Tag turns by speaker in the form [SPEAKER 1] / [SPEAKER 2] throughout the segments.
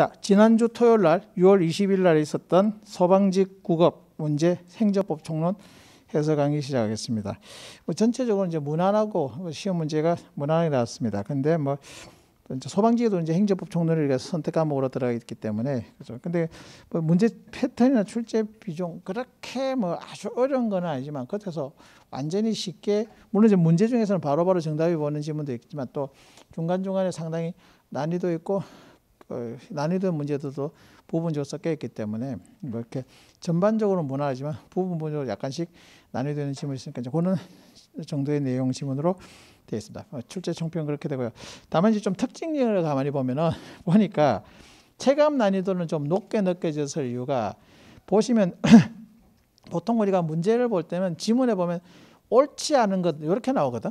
[SPEAKER 1] 자, 지난주 토요일 날 6월 20일 날 있었던 소방직 구급 문제 행정법 총론 해서 강의 시작하겠습니다. 뭐 전체적으로 이제 무난하고 뭐 시험 문제가 무난하게 나왔습니다. 근데 뭐 소방지에도 이제 행정법 총론을 선택 과목으로 들어가 있기 때문에 그죠. 근데 뭐 문제 패턴이나 출제 비중 그렇게 뭐 아주 어려운 건 아니지만 끝에서 완전히 쉽게 물론 이제 문제 중에서는 바로바로 바로 정답이 보는 질문도 있지만 또 중간 중간에 상당히 난이도 있고 어, 난이도 문제들도 부분적으로 섞여 있기 때문에 뭐 이렇게 전반적으로 무난하지만 부분적으로 약간씩 난이도 있는 질문이 있으니까 이제 그런 정도의 내용 질문으로 되어 있습니다. 어, 출제 총평 그렇게 되고요. 다만 이제 좀 특징을 가만히 보면은 보니까 체감 난이도는 좀 높게 느껴졌을 이유가 보시면 보통 우리가 문제를 볼 때는 지문에 보면 옳지 않은 것 이렇게 나오거든.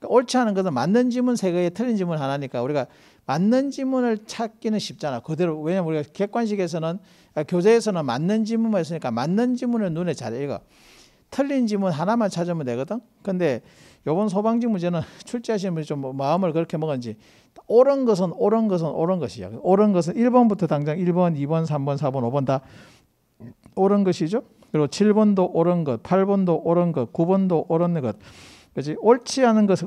[SPEAKER 1] 그러니까 옳지 않은 것은 맞는 지문 세 개에 틀린 지문 하나니까 우리가 맞는 지문을 찾기는 쉽잖아. 그대로 왜냐면 우리가 객관식에서는 아, 교재에서는 맞는 지문만 있으니까 맞는 지문을 눈에 잘 읽어. 틀린 지문 하나만 찾으면 되거든. 근데 요번 소방지 문제는 출제하시는 분이 좀 뭐 마음을 그렇게 먹은지 옳은 것은 옳은 것은 옳은 것이야. 옳은 것은 1번부터 당장 1번, 2번, 3번, 4번, 5번 다 옳은 것이죠. 그리고 7번도 옳은 것, 8번도 옳은 것, 9번도 옳은 것. 그렇지? 옳지 않은 것이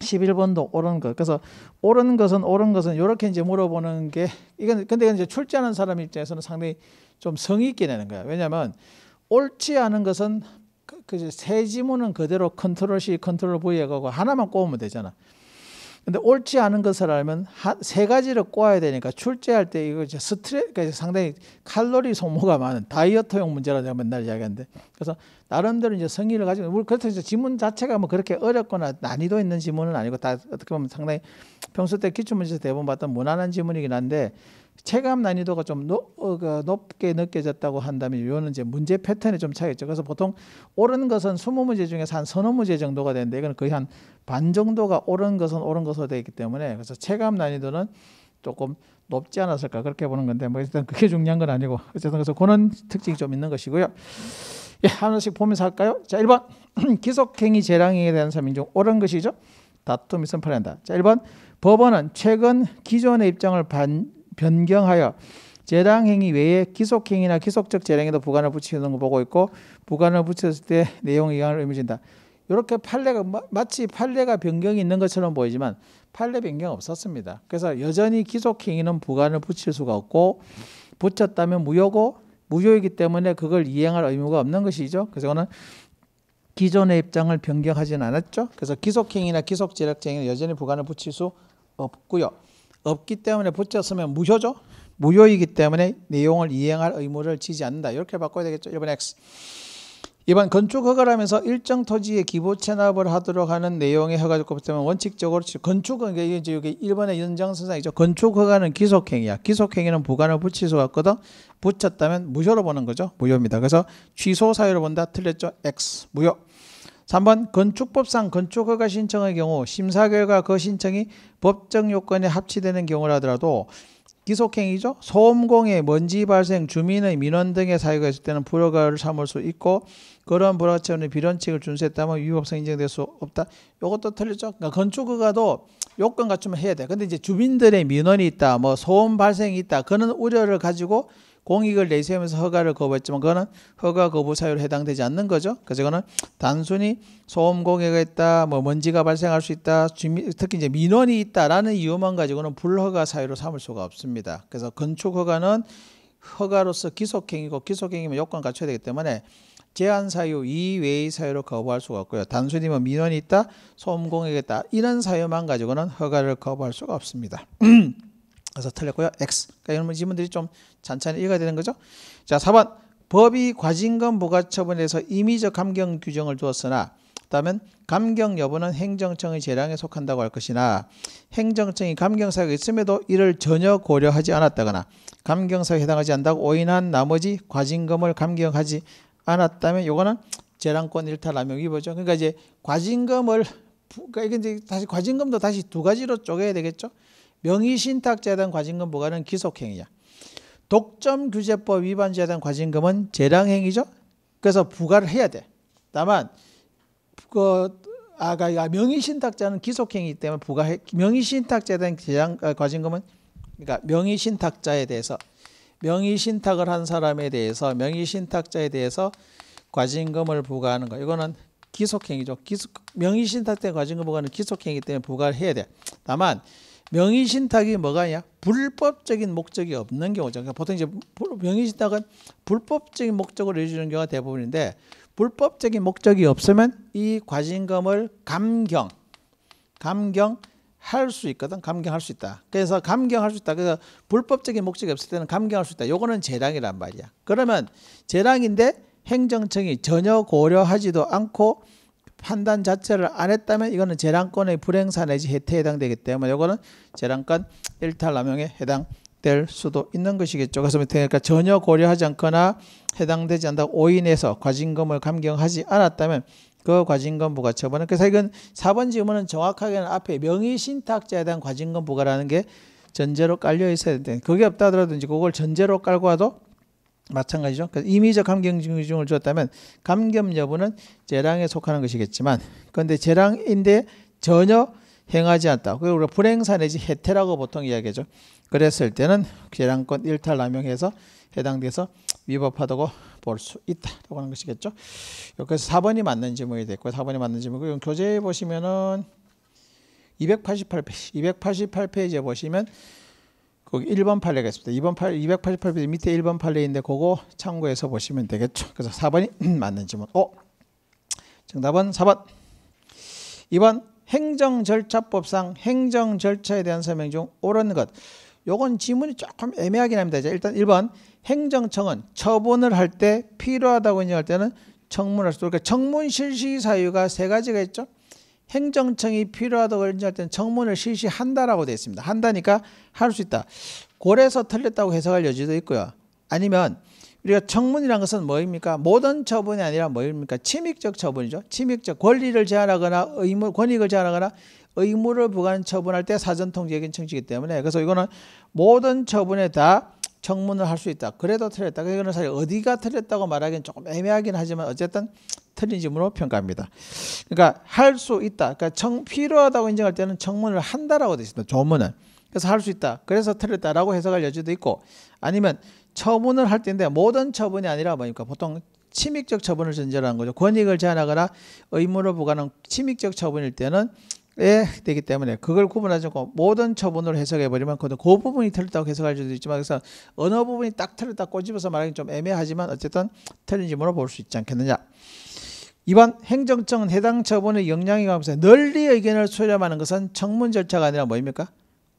[SPEAKER 1] 11번도 옳은 것. 그래서 옳은 것은 옳은 것은 이렇게 이제 물어보는 게 이건 근데 이제 출제하는 사람 입장에서는 상당히 좀 성의 있게 되는 거야. 왜냐하면 옳지 않은 것은 그세 그 지문은 그대로 컨트롤 C, 컨트롤 V 해가고 하나만 꼽으면 되잖아. 근데 옳지 않은 것을 알면 한, 세 가지를 꼬아야 되니까 출제할 때 이거 이제 스트레 그러니까 상당히 칼로리 소모가 많은 다이어트용 문제라 내가 맨날 이야기하는데 그래서 나름대로 이제 성의를 가지고 물 그렇다고 해서 지문 자체가 뭐 그렇게 어렵거나 난이도 있는 지문은 아니고 다 어떻게 보면 상당히 평소 때 기출 문제에서 대부분 봤던 무난한 지문이긴 한데 체감 난이도가 좀 높, 어, 그 높게 느껴졌다고 한다면 이거는 이제 문제 패턴에좀차이 있죠. 그래서 보통 옳은 것은 스무 문제 중에서 한 서너 문제 정도가 되는데 이건 거의 한반 정도가 옳은 것은 옳은 것으로 되어 있기 때문에 그래서 체감 난이도는 조금 높지 않았을까 그렇게 보는 건데 뭐 일단 그게 중요한 건 아니고 어쨌든 그래서 그런 특징이 좀 있는 것이고요. 예, 하나씩 보면서 할까요? 자, 1번 기속행위 재량행위에 대한 사람 인 옳은 것이죠. 다툼이 선포된다. 자, 1번 법원은 최근 기존의 입장을 반, 변경하여 재량행위 외에 기속행위나 기속적 재량에도 부관을 붙이는 거 보고 있고 부관을 붙였을 때 내용 이 의미진다. 이렇게 판례가 마치 판례가 변경이 있는 것처럼 보이지만 판례 변경 없었습니다. 그래서 여전히 기속행위는 부관을 붙일 수가 없고 붙였다면 무효고 무효이기 때문에 그걸 이행할 의무가 없는 것이죠. 그래서 저는 기존의 입장을 변경하진 않았죠. 그래서 기속행위나 기속지략행위는 여전히 부관을 붙일 수 없고요. 없기 때문에 붙였으면 무효죠. 무효이기 때문에 내용을 이행할 의무를 지지 않는다. 이렇게 바꿔야 되겠죠. 이번 X. 이번 건축 허가라면서 일정 토지에 기부 체납을 하도록 하는 내용의 허가를 꼽으면 원칙적으로 건축은 그러니까 이게 이제 여기 일본의 연장선상이죠. 건축 허가는 기속행위야. 기속행위는 보관을 붙일 수가 없거든. 붙였다면 무효로 보는 거죠. 무효입니다. 그래서 취소 사유로 본다. 틀렸죠. X 무효. 3번 건축법상 건축허가 신청의 경우 심사 결과 그 신청이 법정 요건에 합치되는 경우라더라도 하 기속행위죠. 소음공해, 먼지 발생, 주민의 민원 등의 사유가 있을 때는 불허가를 삼을 수 있고 그런 불허체원의 비런칙을 준수했다면 위법성 인정될 수 없다. 이것도 틀리죠 그러니까 건축가도 요건 갖추면 해야 돼. 근데 이제 주민들의 민원이 있다, 뭐 소음 발생이 있다, 그런 우려를 가지고 공익을 내세우면서 허가를 거부했지만 그거는 허가 거부 사유로 해당되지 않는 거죠. 그래서 이거는 단순히 소음 공해가 있다, 뭐 먼지가 발생할 수 있다, 주민, 특히 이제 민원이 있다라는 이유만 가지고는 불허가 사유로 삼을 수가 없습니다. 그래서 건축 허가는 허가로서 기속행위고 기속행위면 요건 갖춰야 되기 때문에 제한 사유 이외의 사유로 거부할 수가 없고요. 단순히 뭐 민원이 있다, 소음 공해가 있다 이런 사유만 가지고는 허가를 거부할 수가 없습니다. 그래서 틀렸고요. X. 그러니까 이런 질문들이 좀 잔잔히 읽어야 되는 거죠. 자, 4번. 법이 과징금 부과처분에서 임의적 감경 규정을 두었으나 다면 음 감경 여부는 행정청의 재량에 속한다고 할 것이나 행정청이 감경사가 있음에도 이를 전혀 고려하지 않았다거나 감경사에 해당하지 않다고 오인한 나머지 과징금을 감경하지 않았다면 요거는 재량권 일탈 남용 위보죠 그러니까 이제 과징금을 그러니까 이게 이제 다시 과징금도 다시 두 가지로 쪼개야 되겠죠. 명의신탁재단 과징금 부과는 기속행위야. 독점규제법 위반 재단 과징금은 재량행위죠. 그래서 부과를 해야 돼. 다만 그 아가 그러니까 명의신탁자는 기속행위이기 때문에 부가 명의신탁재단 재량 아, 과징금은 그러니까 명의신탁자에 대해서 명의신탁을 한 사람에 대해서 명의신탁자에 대해서 과징금을 부과하는 거. 이거는 기속행위죠. 기속, 명의신탁된 과징금 부과는 기속행위기 때문에 부과를 해야 돼. 다만 명의신탁이 뭐가냐? 불법적인 목적이 없는 경우죠. 그러니까 보통 이제 명의신탁은 불법적인 목적으 해주는 경우가 대부분인데 불법적인 목적이 없으면 이 과징금을 감경, 감경 할 수 있거든. 감경할 수 있다. 그래서 감경할 수 있다. 그래서 불법적인 목적이 없을 때는 감경할 수 있다. 요거는 재량이란 말이야. 그러면 재량인데 행정청이 전혀 고려하지도 않고 판단 자체를 안 했다면 이거는 재량권의 불행사 내지 혜택에 해당되기 때문에 이거는 재량권 일탈남용에 해당될 수도 있는 것이겠죠. 그래서 그러니까 전혀 고려하지 않거나 해당되지 않다 오인해서 과징금을 감경하지 않았다면 그 과징금 부과 처분은 그래서 이건 4번 지문은 정확하게는 앞에 명의신탁자에 대한 과징금 부과라는 게 전제로 깔려 있어야 되는데 그게 없다 하더라도 이제 그걸 전제로 깔고 와도 마찬가지죠. 임의적 감경증을 주었다면 감겸 여부는 재량에 속하는 것이겠지만 그런데 재량인데 전혀 행하지 않다. 그 우리가 불행사 내지 해태라고 보통 이야기하죠. 그랬을 때는 재량권 일탈 남용해서 해당돼서 위법하다고 볼 수있다고 하는 것이겠죠. 그래서 4번이 맞는 지문이 됐고 4번이 맞는 지문이고 교재에 보시면은 288페이지, 288페이지에 보시면 거기 1번 판례가 있습니다. 2번 판 288페이지 밑에 1번 판례인데 그거 참고해서 보시면 되겠죠. 그래서 4번이 맞는 지문. 오. 어? 정답은 4번. 2번 행정 절차법상 행정 절차에 대한 설명 중 옳은 것. 요건 지문이 조금 애매하긴 합니다. 일단 1번 행정청은 처분을 할 때 필요하다고 인정할 때는 청문할 수 있도록 그러니까 청문 실시 사유가 세 가지가 있죠. 행정청이 필요하다고 인정할 때는 정문을 실시한다라고 되어 있습니다. 한다니까 할 수 있다. 고래서 틀렸다고 해석할 여지도 있고요. 아니면 우리가 청문이란 것은 뭐입니까? 모든 처분이 아니라 뭐입니까? 침익적 처분이죠. 침익적 권리를 제한하거나 의무, 권익을 제한하거나 의무를 부과한 처분할 때 사전통지의 근청지이기 때문에 그래서 이거는 모든 처분에 다 청문을 할 수 있다. 그래도 틀렸다. 이거는 사실 어디가 틀렸다고 말하기는 조금 애매하긴 하지만 어쨌든 틀린 점으로 평가합니다. 그러니까 할 수 있다. 그러니까 청 필요하다고 인정할 때는 청문을 한다라고 되어 있습니다. 조문은. 그래서 할 수 있다. 그래서 틀렸다라고 해석할 여지도 있고 아니면 처분을 할 때인데 모든 처분이 아니라 뭐니까 보통 침입적 처분을 전제로 한 거죠. 권익을 제한하거나 의무를 부과하는 침입적 처분일 때는 예, 되기 때문에 그걸 구분하지 않고 모든 처분을 해석해버리면 그 부분이 틀렸다고 해석할 수도 있지만 그래서 어느 부분이 딱 틀렸다 꼬집어서 말하기 는좀 애매하지만 어쨌든 틀린 질문으로볼 수 있지 않겠느냐. 이번 행정청은 해당 처분의 역량이 감면서 널리 의견을 수렴하는 것은 청문 절차가 아니라 뭐입니까?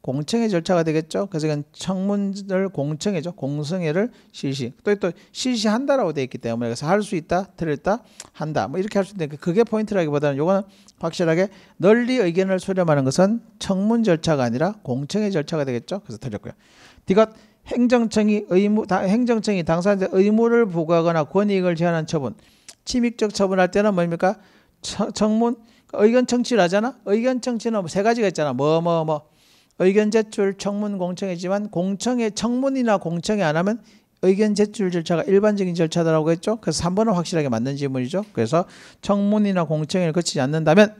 [SPEAKER 1] 공청회 절차가 되겠죠. 그래서 이건 청문을 공청회죠. 공성회를 실시. 또 또 실시한다라고 되어 있기 때문에 그래서 할 수 있다, 들었다, 한다. 뭐 이렇게 할 수 있는데 그게 포인트라기보다는 요거는 확실하게 널리 의견을 수렴하는 것은 청문 절차가 아니라 공청회 절차가 되겠죠. 그래서 틀렸고요. 디귿 행정청이 의무 다, 행정청이 당사자 의무를 부과하거나 권익을 제한한 처분, 침입적 처분할 때는 뭡니까? 처, 청문 의견 청취를 하잖아. 의견 청취는 뭐 세 가지가 있잖아. 뭐 뭐, 뭐. 의견 제출 청문 공청이지만 공청회 청문이나 공청회 안 하면 의견 제출 절차가 일반적인 절차다라고 했죠. 그래서 3번은 확실하게 맞는 질문이죠. 그래서 청문이나 공청회를 거치지 않는다면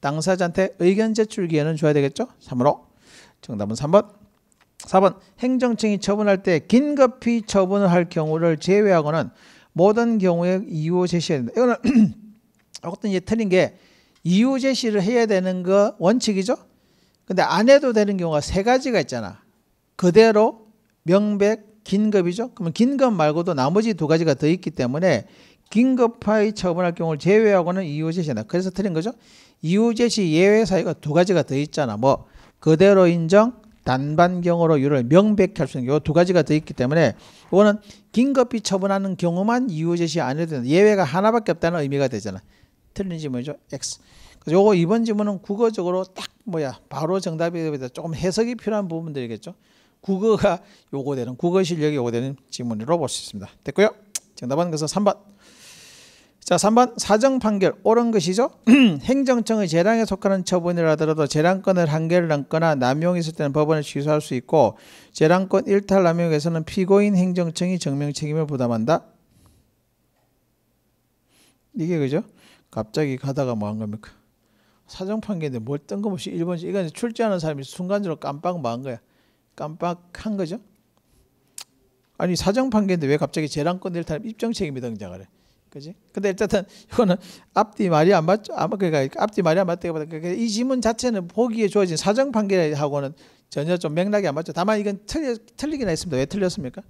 [SPEAKER 1] 당사자한테 의견 제출 기회는 줘야 되겠죠. 3으로 정답은 3번. 4번 행정청이 처분할 때 긴급히 처분을 할 경우를 제외하고는 모든 경우에 이유 제시해야 된다. 이거는 어떤 이제 틀린 게 이유 제시를 해야 되는 거 원칙이죠. 근데 안 해도 되는 경우가 세 가지가 있잖아. 그대로, 명백, 긴급이죠. 그러면 긴급 말고도 나머지 두 가지가 더 있기 때문에 긴급하의 처분할 경우를 제외하고는 이유제시다. 그래서 틀린 거죠. 이유제시 예외 사유가 두 가지가 더 있잖아. 뭐 그대로 인정, 단반경으로 유를 명백히 할수 있는 이두 가지가 더 있기 때문에 이거는 긴급히 처분하는 경우만 이유제시 안 해도 된다. 예외가 하나밖에 없다는 의미가 되잖아. 틀린 지문이죠. X. 요거 이번 질문은 국어적으로 딱 뭐야 바로 정답이 되다 조금 해석이 필요한 부분들이겠죠. 국어가 요구되는 국어 실력이 요구되는 지문으로 볼수 있습니다. 됐고요. 정답은 그래서 3번. 자, 3번 사정 판결 옳은 것이죠. 행정청의 재량에 속하는 처분이라 하더라도 재량권을 한계를 넘거나 남용이 을 때는 법원에 취소할 수 있고 재량권 일탈 남용에서는 피고인 행정청이 정명 책임을 부담한다. 이게 그죠? 갑자기 가다가 뭐한 겁니까? 사정 판결인데 뭘 뜬금없이 일본씩 이건 출제하는 사람이 순간적으로 깜빡 망한 거야. 깜빡한 거죠. 아니 사정 판결인데 왜 갑자기 재량권 낼 사람 입정 책임이 등장하래. 그지? 근데 일단 든 이거는 앞뒤 말이 안 맞죠. 아마 그러니까 앞뒤 말이 안 맞다기보다 그러니까 이 지문 자체는 보기에 좋아진 사정 판결하고는 전혀 좀 맥락이 안 맞죠. 다만 이건 틀리, 틀리긴 했습니다. 왜 틀렸습니까?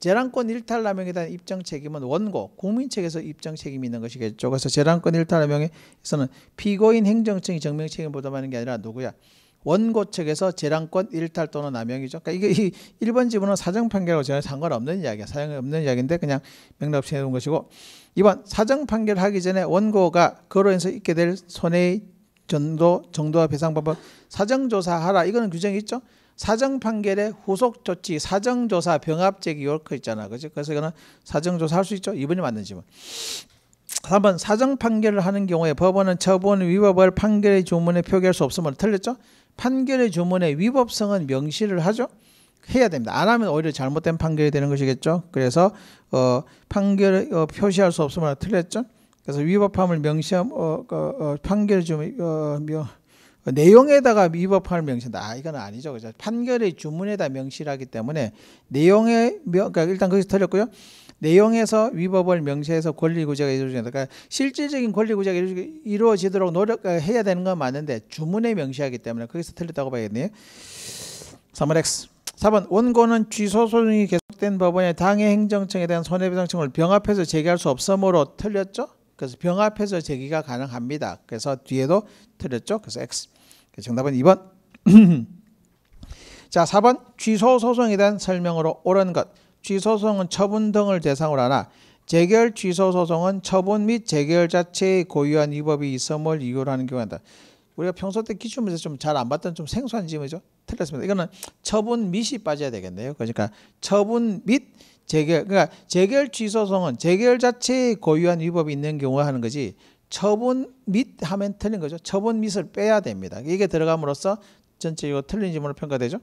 [SPEAKER 1] 재량권 일탈남용에 대한 입증 책임은 원고, 국민 측에서 입증 책임이 있는 것이겠죠. 그래서 재량권 일탈남용에서는 피고인 행정청이 증명 책임 을부담하는게 아니라 누구야? 원고 측에서 재량권 일탈 또는 남용이죠. 그러니까 이게 이 1번 지문은 사정 판결하고 전혀 상관없는 이야기야. 사정이 없는 이야기인데 그냥 맥락 없이 해놓은 것이고 이번 사정 판결하기 전에 원고가 그로 인해서 있게 될 손해의 정도, 정도와 배상 방법 사정 조사하라. 이거는 규정이 있죠. 사정 판결에 후속 조치, 사정조사, 병합제기 요렇게 있잖아. 그죠? 그래서 이거는 사정조사 할수 있죠? 이번이 맞는 질문. 3번 사정 판결을 하는 경우에 법원은 처분 위법을 판결의 조문에 표기할 수 없으면 틀렸죠? 판결의 조문의 위법성은 명시를 하죠? 해야 됩니다. 안 하면 오히려 잘못된 판결이 되는 것이겠죠? 그래서 어, 판결 어, 표시할 수 없으면 틀렸죠? 그래서 위법함을 명시함 어, 그, 어, 어 판결 좀 어, 명, 그 내용에다가 위법할 명시한다. 아, 이건 아니죠. 그죠? 판결의 주문에다 명시 하기 때문에 내용에 그러니까 일단 거기서 틀렸고요. 내용에서 위법을 명시해서 권리구제가 이루어진다. 그러니까 실질적인 권리구제가 이루어지도록 노력해야 어, 되는 건 맞는데 주문에 명시하기 때문에 거기서 틀렸다고 봐야겠네요. 3번 X. 4번 원고는 취소 소송이 계속된 법원에 당해 행정청에 대한 손해배상청을 병합해서 제기할 수 없으므로 틀렸죠? 그래서 병합해서 제기가 가능합니다. 그래서 뒤에도 틀렸죠. 그래서 X. 정답은 2번. 자, 4번 취소 소송에 대한 설명으로 옳은 것. 취소 소송은 처분 등을 대상으로 하나 재결 취소 소송은 처분 및 재결 자체의 고유한 위법이 있음을 이유로 하는 경우다. 우리가 평소 때 기출 문제 좀잘 안 봤던 좀 생소한 질문이죠. 틀렸습니다. 이거는 처분 및이 빠져야 되겠네요. 그러니까 처분 및 재결 그러니까 재결 취소송은 재결 자체에 고유한 위법이 있는 경우에 하는 거지 처분 및 하면 틀린 거죠. 처분 및을 빼야 됩니다. 이게 들어감으로써 전체적으로 틀린 지문으로 평가되죠.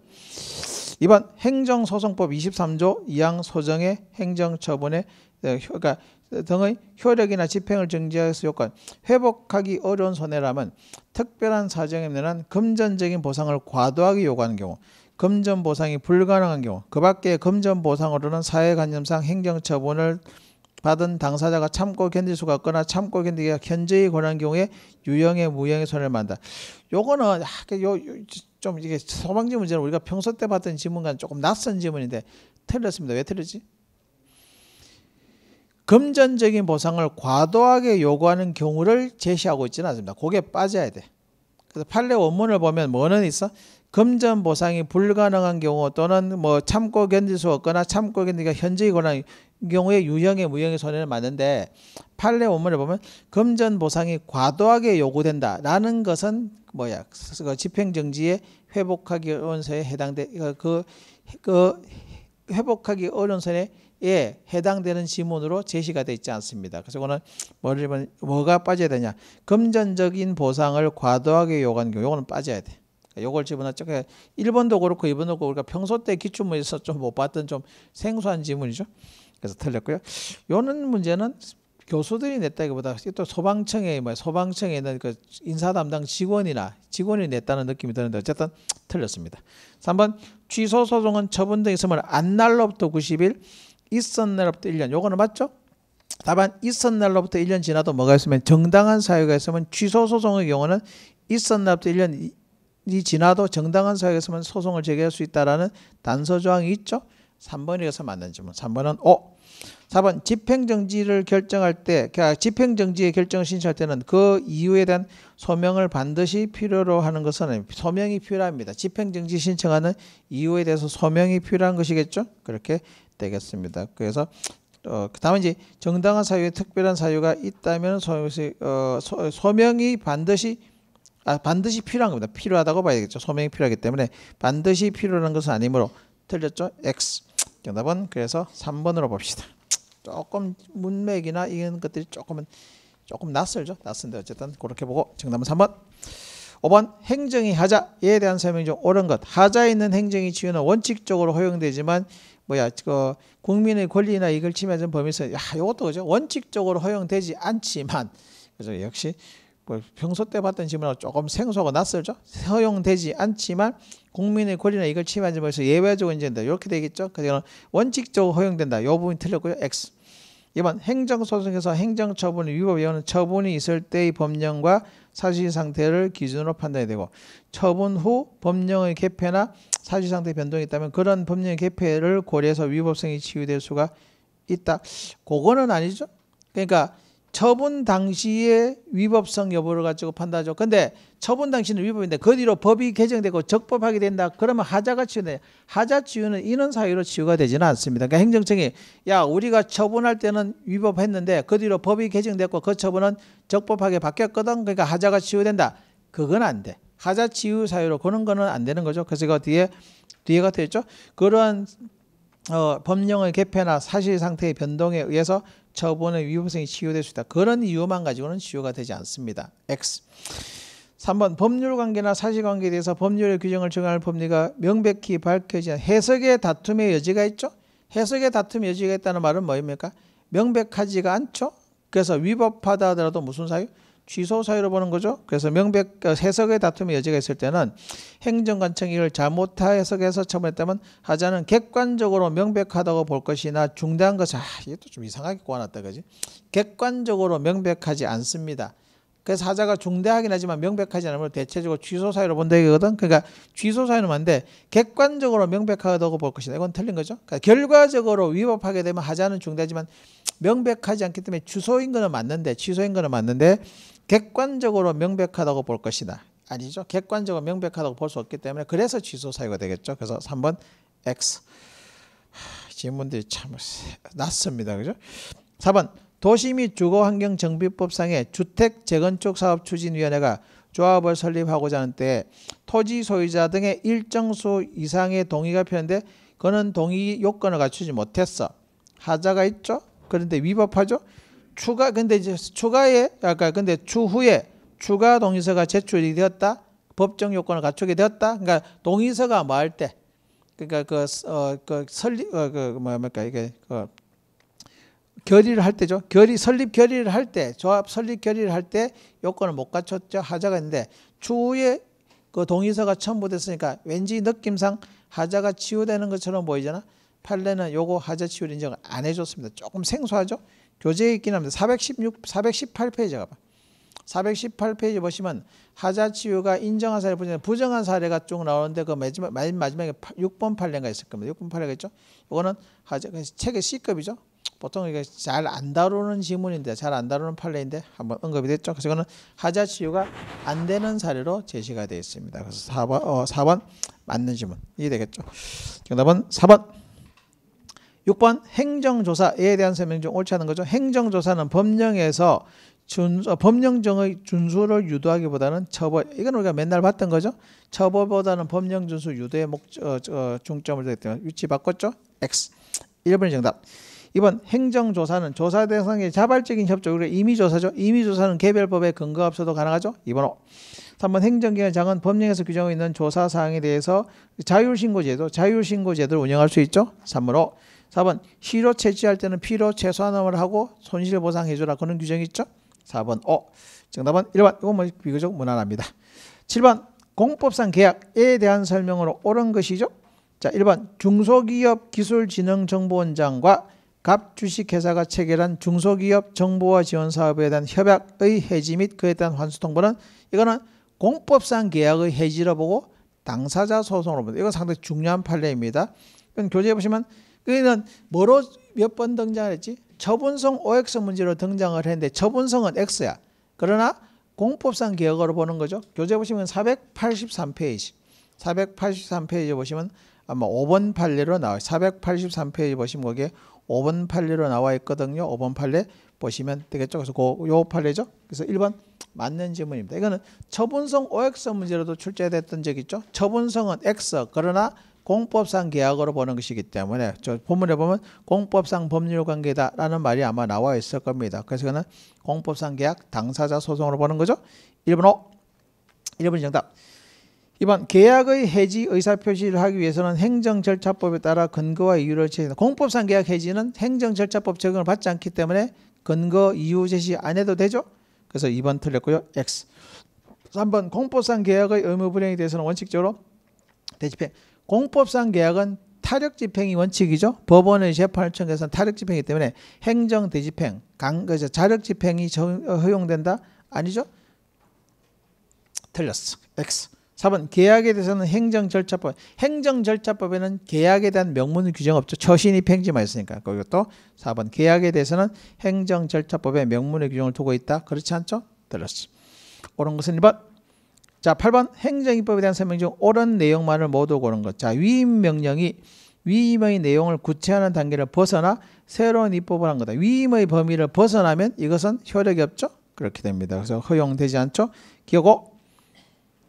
[SPEAKER 1] 이번 행정소송법 23조 2항 소정의 행정처분의 어, 그러니까 등의 효력이나 집행을 정지하여서 요건 회복하기 어려운 손해라면 특별한 사정에 관한 금전적인 보상을 과도하게 요구하는 경우 금전 보상이 불가능한 경우 그 밖에 금전 보상으로는 사회관념상 행정처분을 받은 당사자가 참고 견딜 수가 없거나 참고 견디기가 현저히 권한 경우에 유형의 무형의 손해를 만다. 요거는 좀 이게 소방지 문제는 우리가 평소 때 봤던 지문과는 조금 낯선 지문인데 틀렸습니다. 왜 틀렸지? 금전적인 보상을 과도하게 요구하는 경우를 제시하고 있지는 않습니다. 그게 빠져야 돼. 그래서 판례 원문을 보면 뭐는 있어? 금전 보상이 불가능한 경우 또는 뭐 참고 견딜 수 없거나 참고 견디기가 현저히 권한 경우에 유형의 무형의 손해는 맞는데 판례 원문을 보면 금전 보상이 과도하게 요구된다라는 것은 뭐야 그 집행정지에 회복하기 어려운 선에 해당돼 그, 그, 그 회복하기 어려운 선에 예, 해당되는 지문으로 제시가 되어 있지 않습니다. 그래서 오늘 뭐를 뭐가 빠져야 되냐? 금전적인 보상을 과도하게 요구한 경우, 이거는 빠져야 돼. 예, 요걸 집어넣자그 1번도 그렇고 2번도 그렇고 우리가 평소 때 기출문에서 좀못 봤던 좀 생소한 지문이죠. 그래서 틀렸고요. 요는 문제는 교수들이 냈다기보다 또 소방청에 뭐 소방청에 있는 그 인사 담당 직원이나 직원이 냈다는 느낌이 드는데 어쨌든 틀렸습니다. 3번 취소 소송은 처분 등 있으면 안 날로부터 90일 있었 날로부터 1년 요거는 맞죠? 다만 있었 날로부터 1년 지나도 뭐가 있으면 정당한 사유가 있으면 취소 소송의 경우는 있었 날부터 1년 이 지나도 정당한 사유에서만 소송을 제기할 수 있다라는 단서 조항이 있죠. 3번이어서 맞는 질문. 뭐 3번은 O. 4번 집행정지를 결정할 때, 그러니까 집행정지의 결정을 신청할 때는 그 이유에 대한 소명을 반드시 필요로 하는 것은 소명이 필요합니다. 집행정지 신청하는 이유에 대해서 소명이 필요한 것이겠죠. 그렇게 되겠습니다. 그래서 어, 다만 이제 정당한 사유에 특별한 사유가 있다면 소, 어, 소, 소명이 반드시 아, 반드시 필요한 겁니다. 필요하다고 봐야겠죠. 소명이 필요하기 때문에 반드시 필요한 것은 아니므로 틀렸죠. X. 정답은 그래서 3번으로 봅시다. 조금 문맥이나 이런 것들이 조금은 조금 낯설죠. 낯선데 어쨌든 그렇게 보고 정답은 3번. 5번 행정이 하자에 대한 설명 중 옳은 것. 하자에 있는 행정이 지유는 원칙적으로 허용되지만 뭐야 그 국민의 권리나 이걸 침해하는 범위에서 야 이것도 그죠 원칙적으로 허용되지 않지만 그죠 역시 뭐 평소 때봤던질문하고 조금 생소하고 낯설죠. 허용되지 않지만 국민의 권리나 이걸 침해하지 말해서 예외적으로 인정된다. 이렇게 되겠죠. 그래서 원칙적으로 허용된다. 이 부분이 틀렸고요. X. 이번 행정소송에서 행정처분을 위법 외는 처분이 있을 때의 법령과 사실 상태를 기준으로 판단이 되고 처분 후 법령의 개폐나 사실 상태 변동이 있다면 그런 법령의 개폐를 고려해서 위법성이 치유될 수가 있다. 그거는 아니죠. 그러니까 처분 당시의 위법성 여부를 가지고 판단하죠. 근데 처분 당시는 위법인데 그 뒤로 법이 개정되고 적법하게 된다. 그러면 하자가 치유돼. 하자 치유는 인원 사유로 치유가 되지는 않습니다. 그러니까 행정청이 야 우리가 처분할 때는 위법했는데 그 뒤로 법이 개정됐고 그 처분은 적법하게 바뀌었거든. 그러니까 하자가 치유된다. 그건 안 돼. 하자 치유 사유로 그런 거는 안 되는 거죠. 그래서 그 뒤에 뒤에가 되죠. 그러한 어, 법령의 개폐나 사실 상태의 변동에 의해서 처분의 위법성이 치유될 수 있다. 그런 이유만 가지고는 치유가 되지 않습니다. X. 3번 법률관계나 사실관계에 대해서 법률의 규정을 정하는 법리가 명백히 밝혀진 해석의 다툼의 여지가 있죠. 해석의 다툼의 여지가 있다는 말은 뭐입니까? 명백하지가 않죠. 그래서 위법하다 하더라도 무슨 사유? 취소 사유로 보는 거죠. 그래서 명백 어, 해석의 다툼이 여지가 있을 때는 행정관청이 이를 잘못 해석해서 처분했다면 하자는 객관적으로 명백하다고 볼 것이나 중대한 것은 아, 이것도 좀 이상하게 꼬아놨다 그지? 객관적으로 명백하지 않습니다. 그래서 하자가 중대하긴 하지만 명백하지 않으면 대체적으로 취소 사유로 본다 이거거든. 그러니까 취소 사유는 뭔데 객관적으로 명백하다고 볼 것이다. 이건 틀린 거죠. 그러니까 결과적으로 위법하게 되면 하자는 중대하지만 명백하지 않기 때문에 취소인 거는 맞는데 취소인 거는 맞는데 객관적으로 명백하다고 볼 것이다. 아니죠. 객관적으로 명백하다고 볼 수 없기 때문에 그래서 취소 사유가 되겠죠. 그래서 3번 X. 질문들이 참 낯섭니다. 그죠? 4번 도시 및 주거 환경 정비법상의 주택 재건축 사업 추진위원회가 조합을 설립하고자 하는 때 토지 소유자 등의 일정 수 이상의 동의가 필요한데 그는 동의 요건을 갖추지 못했어. 하자가 있죠. 그런데 위법하죠. 추가 근데 이제 추가에 아까 근데 추후에 추가 동의서가 제출이 되었다. 법정 요건을 갖추게 되었다. 그러니까 동의서가 뭐 할 때, 그러니까 그, 어, 그 설립, 어, 그 뭐랄까 이게 그 결의를 할 때죠. 결의 설립 결의를 할 때, 조합 설립 결의를 할 때 요건을 못 갖췄죠. 하자가 있는데 추후에 그 동의서가 첨부됐으니까 왠지 느낌상 하자가 치유되는 것처럼 보이잖아. 판례는 요거 하자 치유 인정을 안 해줬습니다. 조금 생소하죠. 교재에 있긴 합니다. 416, 418페이지가 봐. 418페이지 보시면 하자치유가 인정한 사례, 부정한 사례가 쭉 나오는데 그 마지막, 마지막에 6번 판례가 있을 겁니다. 6번 판례가 있죠. 이거는 하자, 그 책의 C급이죠. 보통 이게 잘안 다루는 지문인데 잘 안 다루는 판례인데 한번 언급이 됐죠. 그래서 이거는 하자치유가 안 되는 사례로 제시가 되어 있습니다. 그래서 4번, 어, 4번 맞는 지문. 이해되겠죠. 정답은 4번. 6번 행정조사에 대한 설명 중 옳지 않은 거죠. 행정조사는 법령에서 준, 어, 법령정의 준수를 유도하기보다는 처벌. 이건 우리가 맨날 봤던 거죠. 처벌보다는 법령 준수 유도의 목, 어, 어, 중점을 두기 때문에 위치 바꿨죠. X. 1번이 정답. 이번 행정조사는 조사 대상의 자발적인 협조. 우리가 임의조사죠. 임의조사는 개별법에 근거 없어도 가능하죠. 2번 5. 3번 행정기관장은 법령에서 규정하고 있는 조사사항에 대해서 자율신고제도, 자율신고제도를 운영할 수 있죠. 3번 5. 4번 희로 채취할 때는 피로 최소한함을 하고 손실 보상해 주라. 그런 규정이 있죠. 4번 어. 정답은 1번. 이건 뭐 비교적 무난합니다. 7번 공법상 계약에 대한 설명으로 옳은 것이죠. 자, 1번 중소기업 기술진흥정보원장과 갑 주식회사가 체결한 중소기업 정보화 지원 사업에 대한 협약의 해지 및 그에 대한 환수 통보는 이거는 공법상 계약의 해지로 보고 당사자 소송으로 보는 이건 상당히 중요한 판례입니다. 이건 교재에 보시면 그는 그러니까 뭐로 몇 번 등장했지? 처분성 OX 문제로 등장을 했는데 처분성은 X야. 그러나 공법상 기억으로 보는 거죠. 교재 보시면 483페이지. 483페이지 보시면 아마 5번 판례로 나와요. 483페이지 보시면 거기에 5번 판례로 나와 있거든요. 5번 판례 보시면 되겠죠. 그래서 고, 요 판례죠. 그래서 1번 맞는 지문입니다. 이거는 처분성 OX 문제로도 출제됐던 적 있죠. 처분성은 X 그러나 공법상 계약으로 보는 것이기 때문에 저 본문에 보면 공법상 법률 관계다라는 말이 아마 나와 있을 겁니다. 그래서 그는 공법상 계약 당사자 소송으로 보는 거죠. 1번 호 1번 정답. 이번 계약의 해지 의사 표시를 하기 위해서는 행정 절차법에 따라 근거와 이유를 제시한다. 공법상 계약 해지는 행정 절차법 적용을 받지 않기 때문에 근거 이유 제시 안 해도 되죠. 그래서 2번 틀렸고요. X. 3번 공법상 계약의 의무 불행에 대해서는 원칙적으로 대집행 공법상 계약은 타력 집행이 원칙이죠. 법원의 재판을 청해서 타력 집행이기 때문에 행정 대집행, 강거래서 자력 집행이 허용된다? 아니죠? 틀렸어. X. 4번 계약에 대해서는 행정 절차법. 행정 절차법에는 계약에 대한 명문 규정 없죠. 처신이 팽지만 있으니까. 그리고 또 4번 계약에 대해서는 행정 절차법에 명문의 규정을 두고 있다. 그렇지 않죠? 틀렸어. 옳은 것은 1번. 자, 8번 행정입법에 대한 설명 중 옳은 내용만을 모두 고른 것. 자, 위임 명령이 위임의 내용을 구체하는 단계를 벗어나 새로운 입법을 한 거다. 위임의 범위를 벗어나면 이것은 효력이 없죠. 그렇게 됩니다. 그래서 허용되지 않죠. 기억 5.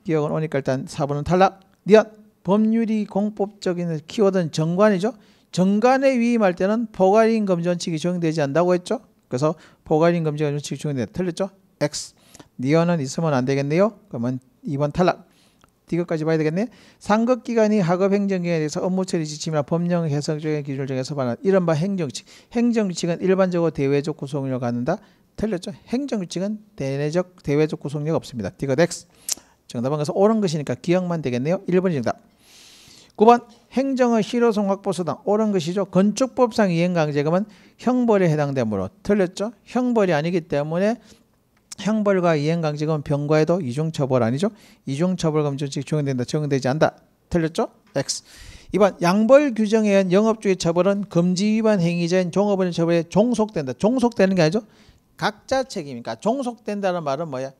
[SPEAKER 1] 기억은 오니까 일단 4번은 탈락. 니언 법률이 공법적인 키워드는 정관이죠. 정관에 위임할 때는 포괄인 검금원칙이 적용되지 않다고 했죠. 그래서 포괄인 검금원칙이 적용되다. 틀렸죠. X. 니언은 있으면 안 되겠네요. 그러면 2번 탈락. 이것까지 봐야 되겠네. 상급기관이 학업 행정에 대해서 업무처리 지침이나 법령 해석적인 기준을 정해서 반한 이른바 행정규칙. 행정규칙은 일반적으로 대외적 구성력을 갖는다. 틀렸죠. 행정규칙은 대내적 대외적 구성력 없습니다. 디귿 스 정답은 그래서 옳은 것이니까 기억만 되겠네요. 1번이 정답. 9번 행정의 실효성 확보 수당 옳은 것이죠. 건축법상 이행강제금은 형벌에 해당되므로 틀렸죠. 형벌이 아니기 때문에 형벌과 이행강제금은 병과에도 이중처벌 아니죠? 이중처벌감정칙 적용된다. 적용되지 않다. 틀렸죠? X. 이번 양벌 규정에 의한 영업주의 처벌은 금지 위반 행위자인 종업원의 처벌에 종속된다. 종속되는 게 아니죠? 각자 책임이니까 그러니까 종속된다는 말은 뭐야?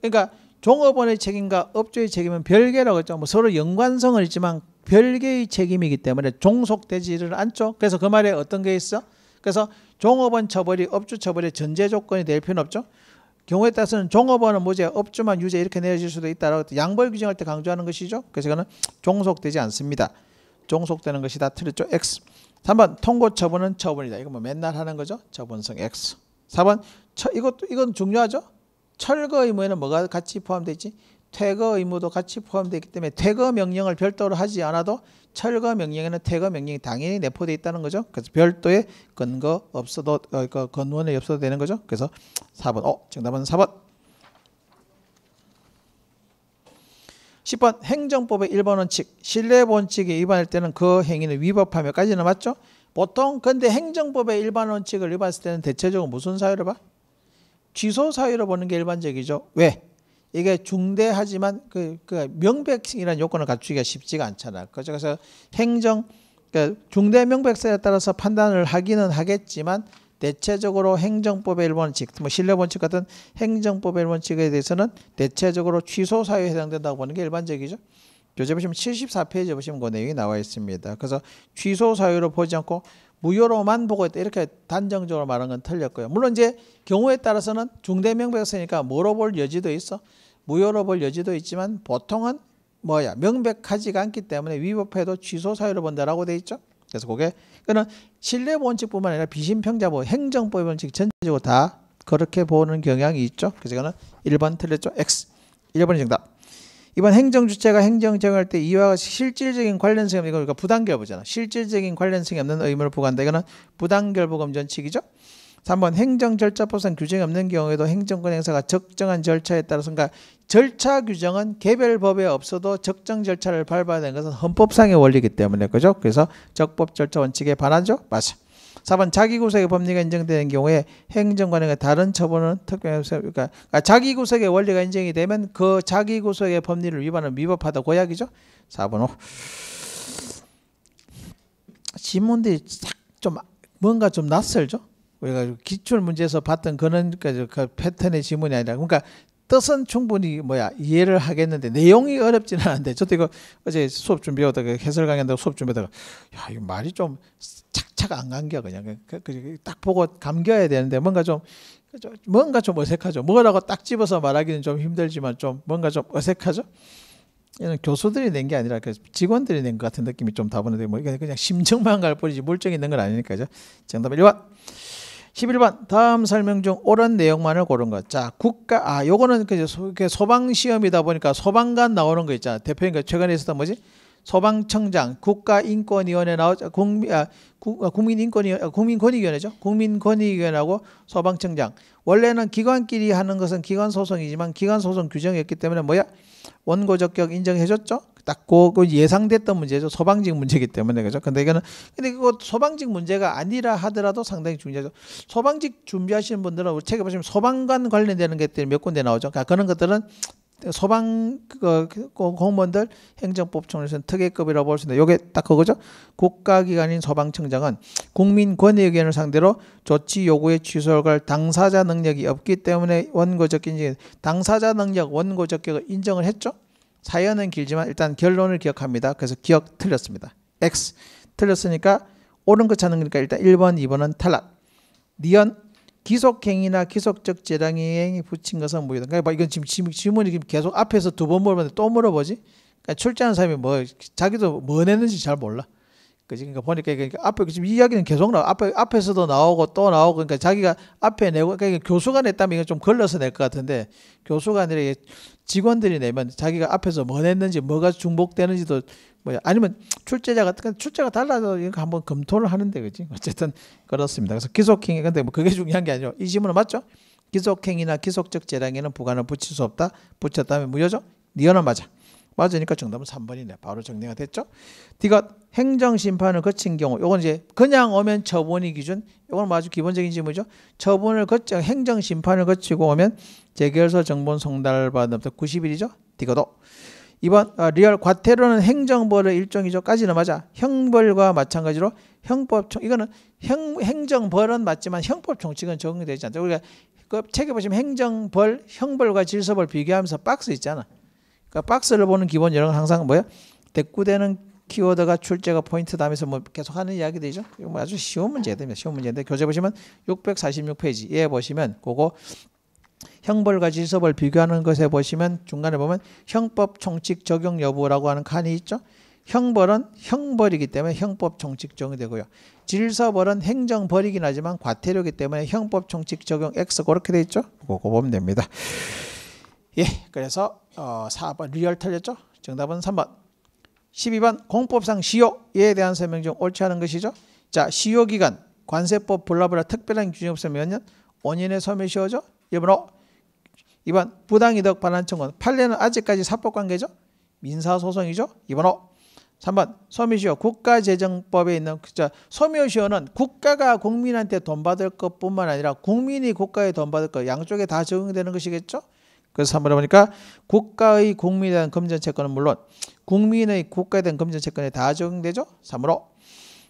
[SPEAKER 1] 그러니까 종업원의 책임과 업주의 책임은 별개라고 했죠. 뭐 서로 연관성은 있지만 별개의 책임이기 때문에 종속되지를 않죠. 그래서 그 말에 어떤 게 있어? 그래서 종업원 처벌이 업주 처벌의 전제 조건이 될 필요는 없죠. 경우에 따라서는 종업원은 무죄, 업주만 유죄 이렇게 내어질 수도 있다라 양벌 규정할 때 강조하는 것이죠. 그래서 이거는 종속되지 않습니다. 종속되는 것이 다 틀렸죠. X. 3번 통고 처분은 처분이다. 이거뭐 맨날 하는 거죠. 처분성 X. 4번 처, 이것도 이건 중요하죠. 철거 의무에는 뭐가 같이 포함되 있지? 퇴거 의무도 같이 포함되어 있기 때문에 퇴거 명령을 별도로 하지 않아도 철거 명령에는 퇴거 명령이 당연히 내포되어 있다는 거죠. 그래서 별도의 근거 없어도 그 어, 그 건원이 없어도 되는 거죠. 그래서 4번. 어, 정답은 4번. 10번 행정법의 1번 원칙 신뢰 원칙에 위반할 때는 그 행위는 위법하며까지는 맞죠? 보통 근데 행정법의 일반 원칙을 위반했을 때는 대체적으로 무슨 사유를 봐? 취소 사유로 보는 게 일반적이죠. 왜? 이게 중대하지만 그, 그 명백이라는 요건을 갖추기가 쉽지가 않잖아. 그렇 그래서 행정 그러니까 중대 명백성에 따라서 판단을 하기는 하겠지만 대체적으로 행정법의 일본칙, 뭐 신뢰본칙 같은 행정법의 일본칙에 대해서는 대체적으로 취소 사유에 해당된다고 보는 게 일반적이죠. 교재 보시면 74페이지 에 보시면 그 내용이 나와 있습니다. 그래서 취소 사유로 보지 않고 무효로만 보고 있다 이렇게 단정적으로 말한 건 틀렸고요. 물론 이제 경우에 따라서는 중대명백을 쓰니까 뭐로 볼 여지도 있어. 무효로 볼 여지도 있지만 보통은 뭐야 명백하지가 않기 때문에 위법해도 취소 사유로 본다라고 돼 있죠. 그래서 그게 그는 신뢰 원칙뿐만 아니라 비심평자법 행정법 의 원칙 전체적으로 다 그렇게 보는 경향이 있죠. 그래서 이거는 1번 틀렸죠. X. 1번이 정답. 이번 행정주체가 행정정할때 이와 같이 실질적인 관련성이 없는 그러니까 부당결부잖아. 실질적인 관련성이 없는 의무를 부과한다. 이거는 부당결부검전칙이죠. 3번 행정절차법상 규정이 없는 경우에도 행정권 행사가 적정한 절차에 따라서 그러니까 절차 규정은 개별 법에 없어도 적정 절차를 밟아야 되는 것은 헌법상의 원리이기 때문에 그죠? 그래서 적법 절차 원칙에 반하죠? 맞아. 4번 자기구속의 법리가 인정되는 경우에 행정관에게 다른 처분은 특별히 그러니까, 그러니까 자기구속의 원리가 인정이 되면 그 자기구속의 법리를 위반은 위법하다 고약이죠. 4번 5. 지문들이 싹좀 뭔가 좀 낯설죠. 그래가지고 기출 문제에서 봤던 그런 그, 그 패턴의 지문이 아니라 그러니까 뜻은 충분히 뭐야 이해를 하겠는데 내용이 어렵지는 않은데 저도 이거 어제 수업 준비하다가 해설 강의한다고 수업 준비하다가 야 이거 말이 좀 착착 안 감겨 그냥 그, 그, 그, 딱 보고 감겨야 되는데 뭔가 좀 뭔가 좀 어색하죠 뭐라고 딱 집어서 말하기는 좀 힘들지만 좀 뭔가 좀 어색하죠 이는 교수들이 낸 게 아니라 직원들이 낸 것 같은 느낌이 좀 다분한데 뭐 이게 그냥 심정만 갈 뿐이지 물증이 있는 건 아니니까요 정답 1번 11번 다음 설명 중 옳은 내용만을 고른 것. 자, 국가 아 요거는 그 소방 시험이다 보니까 소방관 나오는 거 있잖아. 대표님과 최근에 있었던 뭐지? 소방청장, 국가인권위원회 나오죠 국민 아, 아 국민인권위 아, 국민권익위원회죠. 국민권익위원회하고 소방청장. 원래는 기관끼리 하는 것은 기관 소송이지만 기관 소송 규정이었기 때문에 뭐야? 원고 적격 인정해줬죠. 딱고 그 예상됐던 문제죠. 소방직 문제이기 때문에 그죠. 근데 이거는 근데 그거 소방직 문제가 아니라 하더라도 상당히 중요하죠. 소방직 준비하시는 분들은 우리 책에 보시면 소방관 관련되는 것들이 몇 군데 나오죠. 그러니까 그런 것들은 소방 그, 공무원들 행정법 총에서는 특혜급이라고 볼 수 있는데 요게딱 그거죠. 국가기관인 소방청장은 국민 권의 의견을 상대로 조치 요구에취소할 당사자 능력이 없기 때문에 원고적 인정 당사자 능력 원고적 격을 인정을 했죠. 사연은 길지만 일단 결론을 기억합니다. 그래서 기억 틀렸습니다. X 틀렸으니까 옳은 거 찾는 거니까 일단 1번, 2번은 탈락. 니은 기속행위나 기속적 재량행위 붙인 것은 뭐이든 그러니까 뭐 이건 지금 질문이 지금 계속 앞에서 두 번 물어봤는데 또 물어보지? 그러니까 출제하는 사람이 뭐 자기도 뭐냈는지잘 몰라. 그지? 그니까 보니까 그러니까 앞에 지금 이야기는 계속 나와. 앞에 앞에서도 나오고 또 나오고 그니까 자기가 앞에 내고 그러니까 교수가 냈다면 이거 좀 걸러서 낼 것 같은데 교수가 아니라 직원들이 내면 자기가 앞에서 뭐 냈는지 뭐가 중복되는지도 뭐 아니면 출제자가 그러니까 출제가 달라서 이거 한번 검토를 하는데 그지? 어쨌든 그렇습니다. 그래서 기속행위 근데 뭐 그게 중요한 게 아니죠. 이 질문은 맞죠? 기속행위나 기속적 재량에는 부관을 붙일 수 없다. 붙였다면 무효죠? 니어나 맞아. 맞으니까 정답은 3번이네. 바로 정리가 됐죠? D가 행정 심판을 거친 경우, 요건 이제 그냥 오면 처분이 기준, 요건 뭐 아주 기본적인 질문이죠. 처분을 거쳐 행정 심판을 거치고 오면 재결서 정본 송달받은 90일이죠. D가 도. 이번 아, 리얼 과태료는 행정벌의 일종이죠까지는 맞아. 형벌과 마찬가지로 형법 총 이거는 형 행정벌은 맞지만 형법 총칙은 적용되지 않죠. 우리가 그러니까 그 책에 보시면 행정벌, 형벌과 질서벌 비교하면서 박스 있잖아. 그러니까 박스를 보는 기본 여러분 항상 뭐야? 대꾸되는 키워드가 출제가 포인트다 하면서 뭐 계속 하는 이야기들이죠. 이거 뭐 아주 쉬운 문제입니다. 쉬운 문제인데 교재 보시면 646페이지 에 보시면 그거 형벌과 질서벌 비교하는 것에 보시면 중간에 보면 형법 총칙 적용 여부라고 하는 칸이 있죠. 형벌은 형벌이기 때문에 형법 총칙 적용이 되고요. 질서벌은 행정벌이긴 하지만 과태료이기 때문에 형법 총칙 적용 X 그렇게 돼 있죠. 그거 보면 됩니다. 예, 그래서 어, 4번 리얼 틀렸죠? 정답은 3번. 12번 공법상 시효에 대한 설명 중 옳지 않은 것이죠. 자, 시효 기간 관세법 블라블라 특별한 규정이 없으면 몇 년? 5년의 소멸 시효죠. 1번호 2번 부당이득 반환 청구 판례는 아직까지 사법 관계죠. 민사 소송이죠. 이번호 3번 소멸시효 국가재정법에 있는 자, 소멸시효는 국가가 국민한테 돈 받을 것뿐만 아니라 국민이 국가에 돈 받을 것 양쪽에 다 적용되는 것이겠죠. 그래서 3번에 보니까 국가의 국민에 대한 금전 채권은 물론 국민의 국가에 대한 금전 채권에 다 적용되죠. 3으로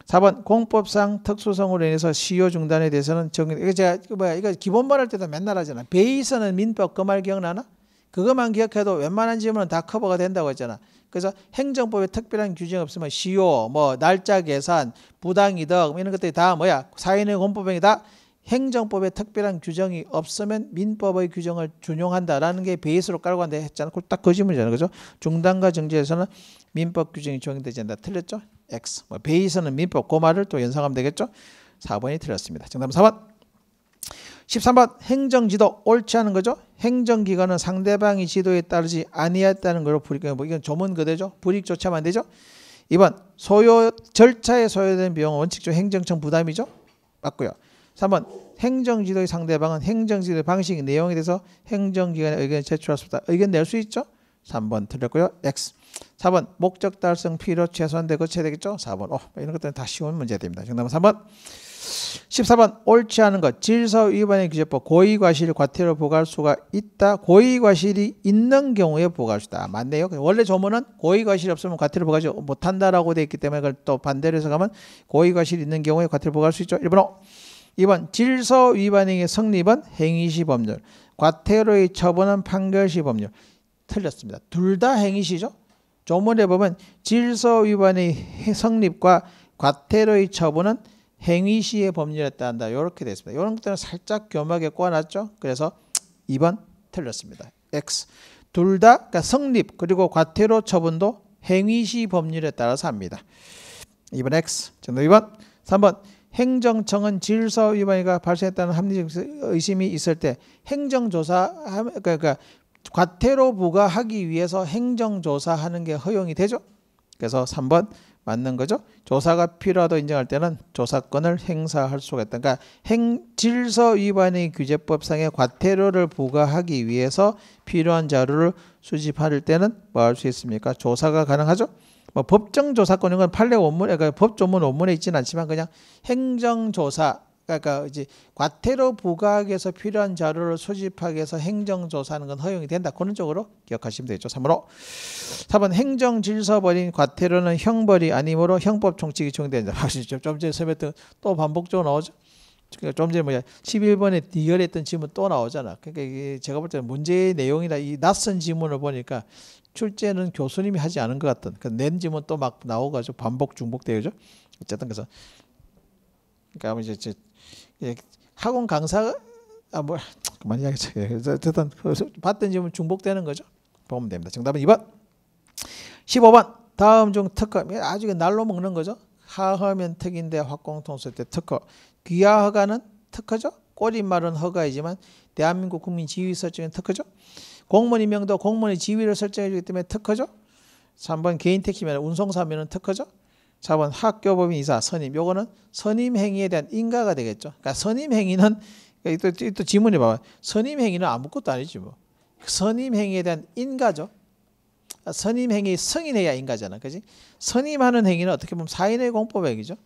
[SPEAKER 1] 4번 공법상 특수성으로 인해서 시효 중단에 대해서는 적용. 이거 제가 뭐야 이거 기본반 할 때도 맨날 하잖아. 베이스는 민법 그 말 기억나나? 그것만 기억해도 웬만한 질문은 다 커버가 된다고 했잖아. 그래서 행정법에 특별한 규정이 없으면 시효, 뭐 날짜 계산, 부당이득 뭐 이런 것들이 다 뭐야 사인의 공법행위다. 행정법에 특별한 규정이 없으면 민법의 규정을 준용한다라는 게 베이스로 깔고 한다 했잖아. 그걸 딱 거짓말이잖아. 그 그죠? 중단과 정지에서는 민법 규정이 적용되지 않는다. 틀렸죠? X. 뭐 베이스는 민법 고말을 그 또 연상하면 되겠죠? 4번이 틀렸습니다. 정답은 4번. 13번 행정지도 옳지 않은 거죠. 행정기관은 상대방이 지도에 따르지 아니했다는 걸로 불이익. 뭐 이건 조문 그대죠. 불이익 조차면안 되죠. 2번 소요 절차에 소요된 비용은 원칙적 행정청 부담이죠. 맞고요. 3번 행정지도의 상대방은 행정지도의 방식, 이 내용에 대해서 행정기관의 의견을 제출할 수 없다. 의견 낼 수 있죠? 3번 틀렸고요. X. 4번 목적 달성 필요 최소한되고 최대겠죠? 4번. 어, 이런 것들은 다 쉬운 문제됩니다 정답은 3번. 14번 옳지 않은 것 질서 위반의 규제법 고의과실 과태료 부과할 수가 있다 고의과실이 있는 경우에 부과할 수 있다 맞네요 원래 조문은 고의과실이 없으면 과태료 부과하지 못한다라고 돼 있기 때문에 그걸 또 반대로 해서 가면 고의과실이 있는 경우에 과태료 부과할 수 있죠 1번 5 어. 2번 질서 위반행의 성립은 행위시 법률, 과태료의 처분은 판결시 법률. 틀렸습니다. 둘 다 행위시죠. 조문에 보면 질서 위반의 성립과 과태료의 처분은 행위시의 법률에 따른다. 이렇게 되어 있습니다. 이런 것들은 살짝 교묘하게 꼬아놨죠. 그래서 2번 틀렸습니다. X. 둘다 그러니까 성립 그리고 과태료 처분도 행위시 법률에 따라서 합니다. 2번 X. 정답 2번. 3번. 행정청은 질서 위반이가 발생했다는 합리적 의심이 있을 때 행정조사 그러니까, 그러니까 과태료 부과하기 위해서 행정조사하는 게 허용이 되죠. 그래서 3번 맞는 거죠. 조사가 필요하다 인정할 때는 조사권을 행사할 수가 있다. 그러니까 행 질서 위반의 규제법상의 과태료를 부과하기 위해서 필요한 자료를 수집할 때는 뭐 할 수 있습니까? 조사가 가능하죠. 뭐 법정조사권 은건 판례 원문에 그러니까 법조문 원문에 있지는 않지만 그냥 행정조사 그러니까 이제 과태료 부과액에서 필요한 자료를 수집하기 위해서 행정조사하는 건 허용이 된다. 그런 쪽으로 기억하시면 되죠. 3으로 4번 행정질서벌인 과태료는 형벌이 아니므로 형법 총칙이 적용된다. 박수죠. 좀 전에 설명했던 또 반복적으로 나오죠. 그러니까 좀 전에 뭐야 11번에 디열했던 질문 또 나오잖아. 그러니까 이게 제가 볼 때는 문제의 내용이나 이 낯선 질문을 보니까 출제는 교수님이 하지 않은 것같던그 그러니까 낸지문 또 막 나오가지고 반복 중복되죠. 어쨌든 그래서 그러니까 이제 학원 강사 아뭐 그만 이야기죠. 예, 어쨌든 봤던 지문 중복되는 거죠. 보면 됩니다. 정답은 2번. 15번 다음 중 특허 아주 날로 먹는 거죠. 하허면 특인데 확공통수 때 특허 귀하허가는 특허죠. 꼬리말은 허가이지만 대한민국 국민 지위서 중에 특허죠. 공무원 임명도 공무원의 지위를 설정해 주기 때문에 특허죠. 3번 개인 택시면 운송사면은 특허죠. 4번 학교법인 이사 선임 요거는 선임 행위에 대한 인가가 되겠죠. 그러니까 선임 행위는 그러니까 또, 또 지문이 봐봐. 선임 행위는 아무것도 아니지 뭐. 선임 행위에 대한 인가죠. 선임 행위 승인해야 인가잖아. 그지 선임하는 행위는 어떻게 보면 사인의 공법 행위죠.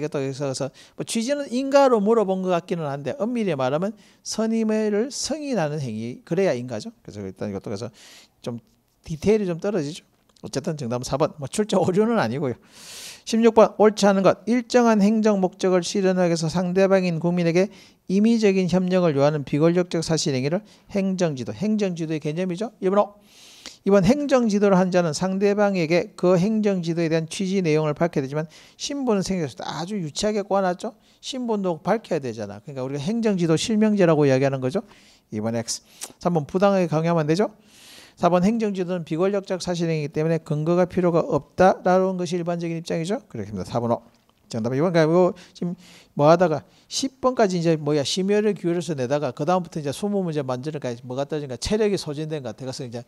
[SPEAKER 1] 그러니 그래서 뭐 취지는 인가로 물어본 것 같기는 한데 엄밀히 말하면 선임을 성인하는 행위 그래야 인가죠. 그래서 일단 이것도 그래서 좀 디테일이 좀 떨어지죠. 어쨌든 정답은 4번. 뭐 출제 오류는 아니고요. 16번 옳지 않은 것 일정한 행정 목적을 실현하기 위해서 상대방인 국민에게 임의적인 협력을 요하는 비권력적 사실 행위를 행정지도 행정지도의 개념이죠. 1번 5. 이번 행정지도를 한 자는 상대방에게 그 행정지도에 대한 취지 내용을 밝혀야 되지만 신분은 생겼을 때 아주 유치하게 꼬아놨죠 신분도 밝혀야 되잖아. 그러니까 우리가 행정지도 실명제라고 이야기하는 거죠. 2번 X. 3번 부당하게 강요하면 되죠. 4번 행정지도는 비권력적 사실이기 때문에 근거가 필요가 없다라는 것이 일반적인 입장이죠. 그렇습니다. 4번 O. 정답은 이번 가고 지금 뭐 하다가 10번까지 이제 뭐야 심혈을 기울여서 내다가 그 다음부터 이제 20문제 만드는거지 뭐가 따지니까 체력이 소진된 것 같아. 그래서 이제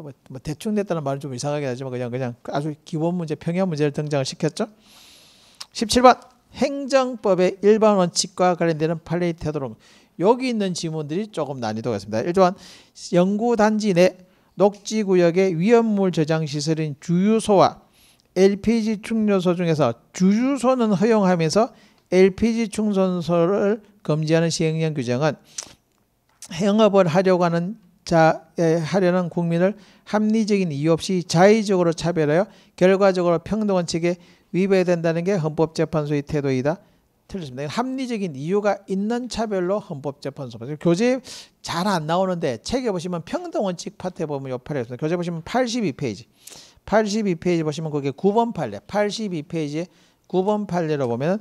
[SPEAKER 1] 뭐, 뭐 대충 냈다는 말은 좀이상하게 하지만 그냥 그냥 아주 기본 문제 평형 문제를 등장을 시켰죠. 17번 행정법의 일반 원칙과 관련되는 판례의 태도로 여기 있는 지문들이 조금 난이도가 있습니다. 1조한 연구단지 내 녹지구역의 위험물 저장시설인 주유소와 LPG 충전소 중에서 주유소는 허용하면서 LPG 충전소를 금지하는 시행령 규정은 행업을 하려고 하는 자하려는 국민을 합리적인 이유 없이 자의적으로 차별하여 결과적으로 평등원칙에 위배된다는 게 헌법재판소의 태도이다. 틀렸습니다. 합리적인 이유가 있는 차별로 헌법재판소. 교재 잘 안 나오는데 책에 보시면 평등원칙 파트에 보면 옆에 있습니다. 교재 보시면 82페이지. 82페이지 보시면 그게 9번 판례. 82페이지에 9번 판례로 보면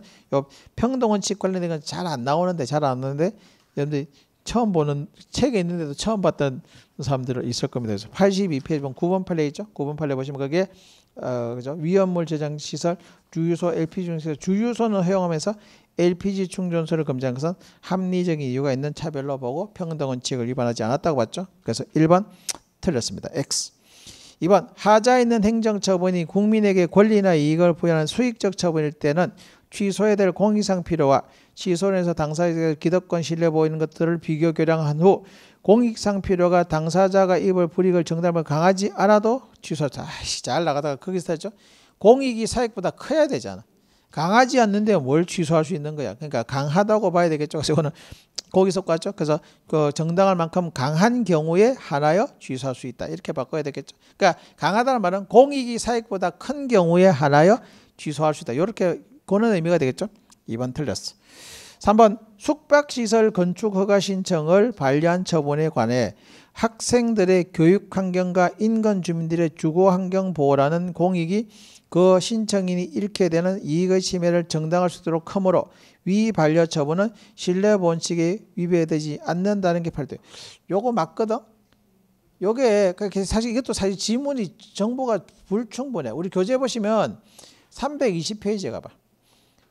[SPEAKER 1] 평등원칙 관련된 건 잘 안 나오는데 잘 안 나오는데 여러분들 처음 보는 책에 있는데도 처음 봤던 사람들은 있을 겁니다. 그래서 82페이지 보면 9번 판례 있죠? 9번 판례 보시면 거기에 어, 그죠? 위험물 제작 시설, 주유소, LPG 중에서 주유소는 허용하면서 LPG 충전소를 금지한 것은 합리적인 이유가 있는 차별로 보고 평등 원칙을 위반하지 않았다고 봤죠. 그래서 1번 틀렸습니다. X. 2번 하자 있는 행정처분이 국민에게 권리나 이익을 부여하는 수익적 처분일 때는 취소해야 될 공익상 필요와 시손에서 당사자의 기득권 신뢰 보이는 것들을 비교 교량한 후 공익상 필요가 당사자가 입을 불익을 이 정답을 강하지 않아도 취소자 잘 나가다가 거기서 했죠 공익이 사익보다 커야 되잖아 강하지 않는데 뭘 취소할 수 있는 거야 그러니까 강하다고 봐야 되겠죠 그래서 이거는 거기서 꽈죠 그래서 그 정당할 만큼 강한 경우에 하나여 취소할 수 있다 이렇게 바꿔야 되겠죠 그러니까 강하다는 말은 공익이 사익보다 큰 경우에 하나여 취소할 수 있다 이렇게 고는 의미가 되겠죠 2번 틀렸어 3번 숙박시설 건축 허가 신청을 반려한 처분에 관해 학생들의 교육 환경과 인근 주민들의 주거 환경 보호라는 공익이 그 신청인이 잃게 되는 이익의 침해를 정당할 수 있도록 하므로 위 반려 처분은 신뢰 원칙에 위배되지 않는다는 게 8대. 요거 맞거든. 요게 그 사실 이것도 사실 지문이 정보가 불충분해. 우리 교재 보시면 320페이지에 가봐.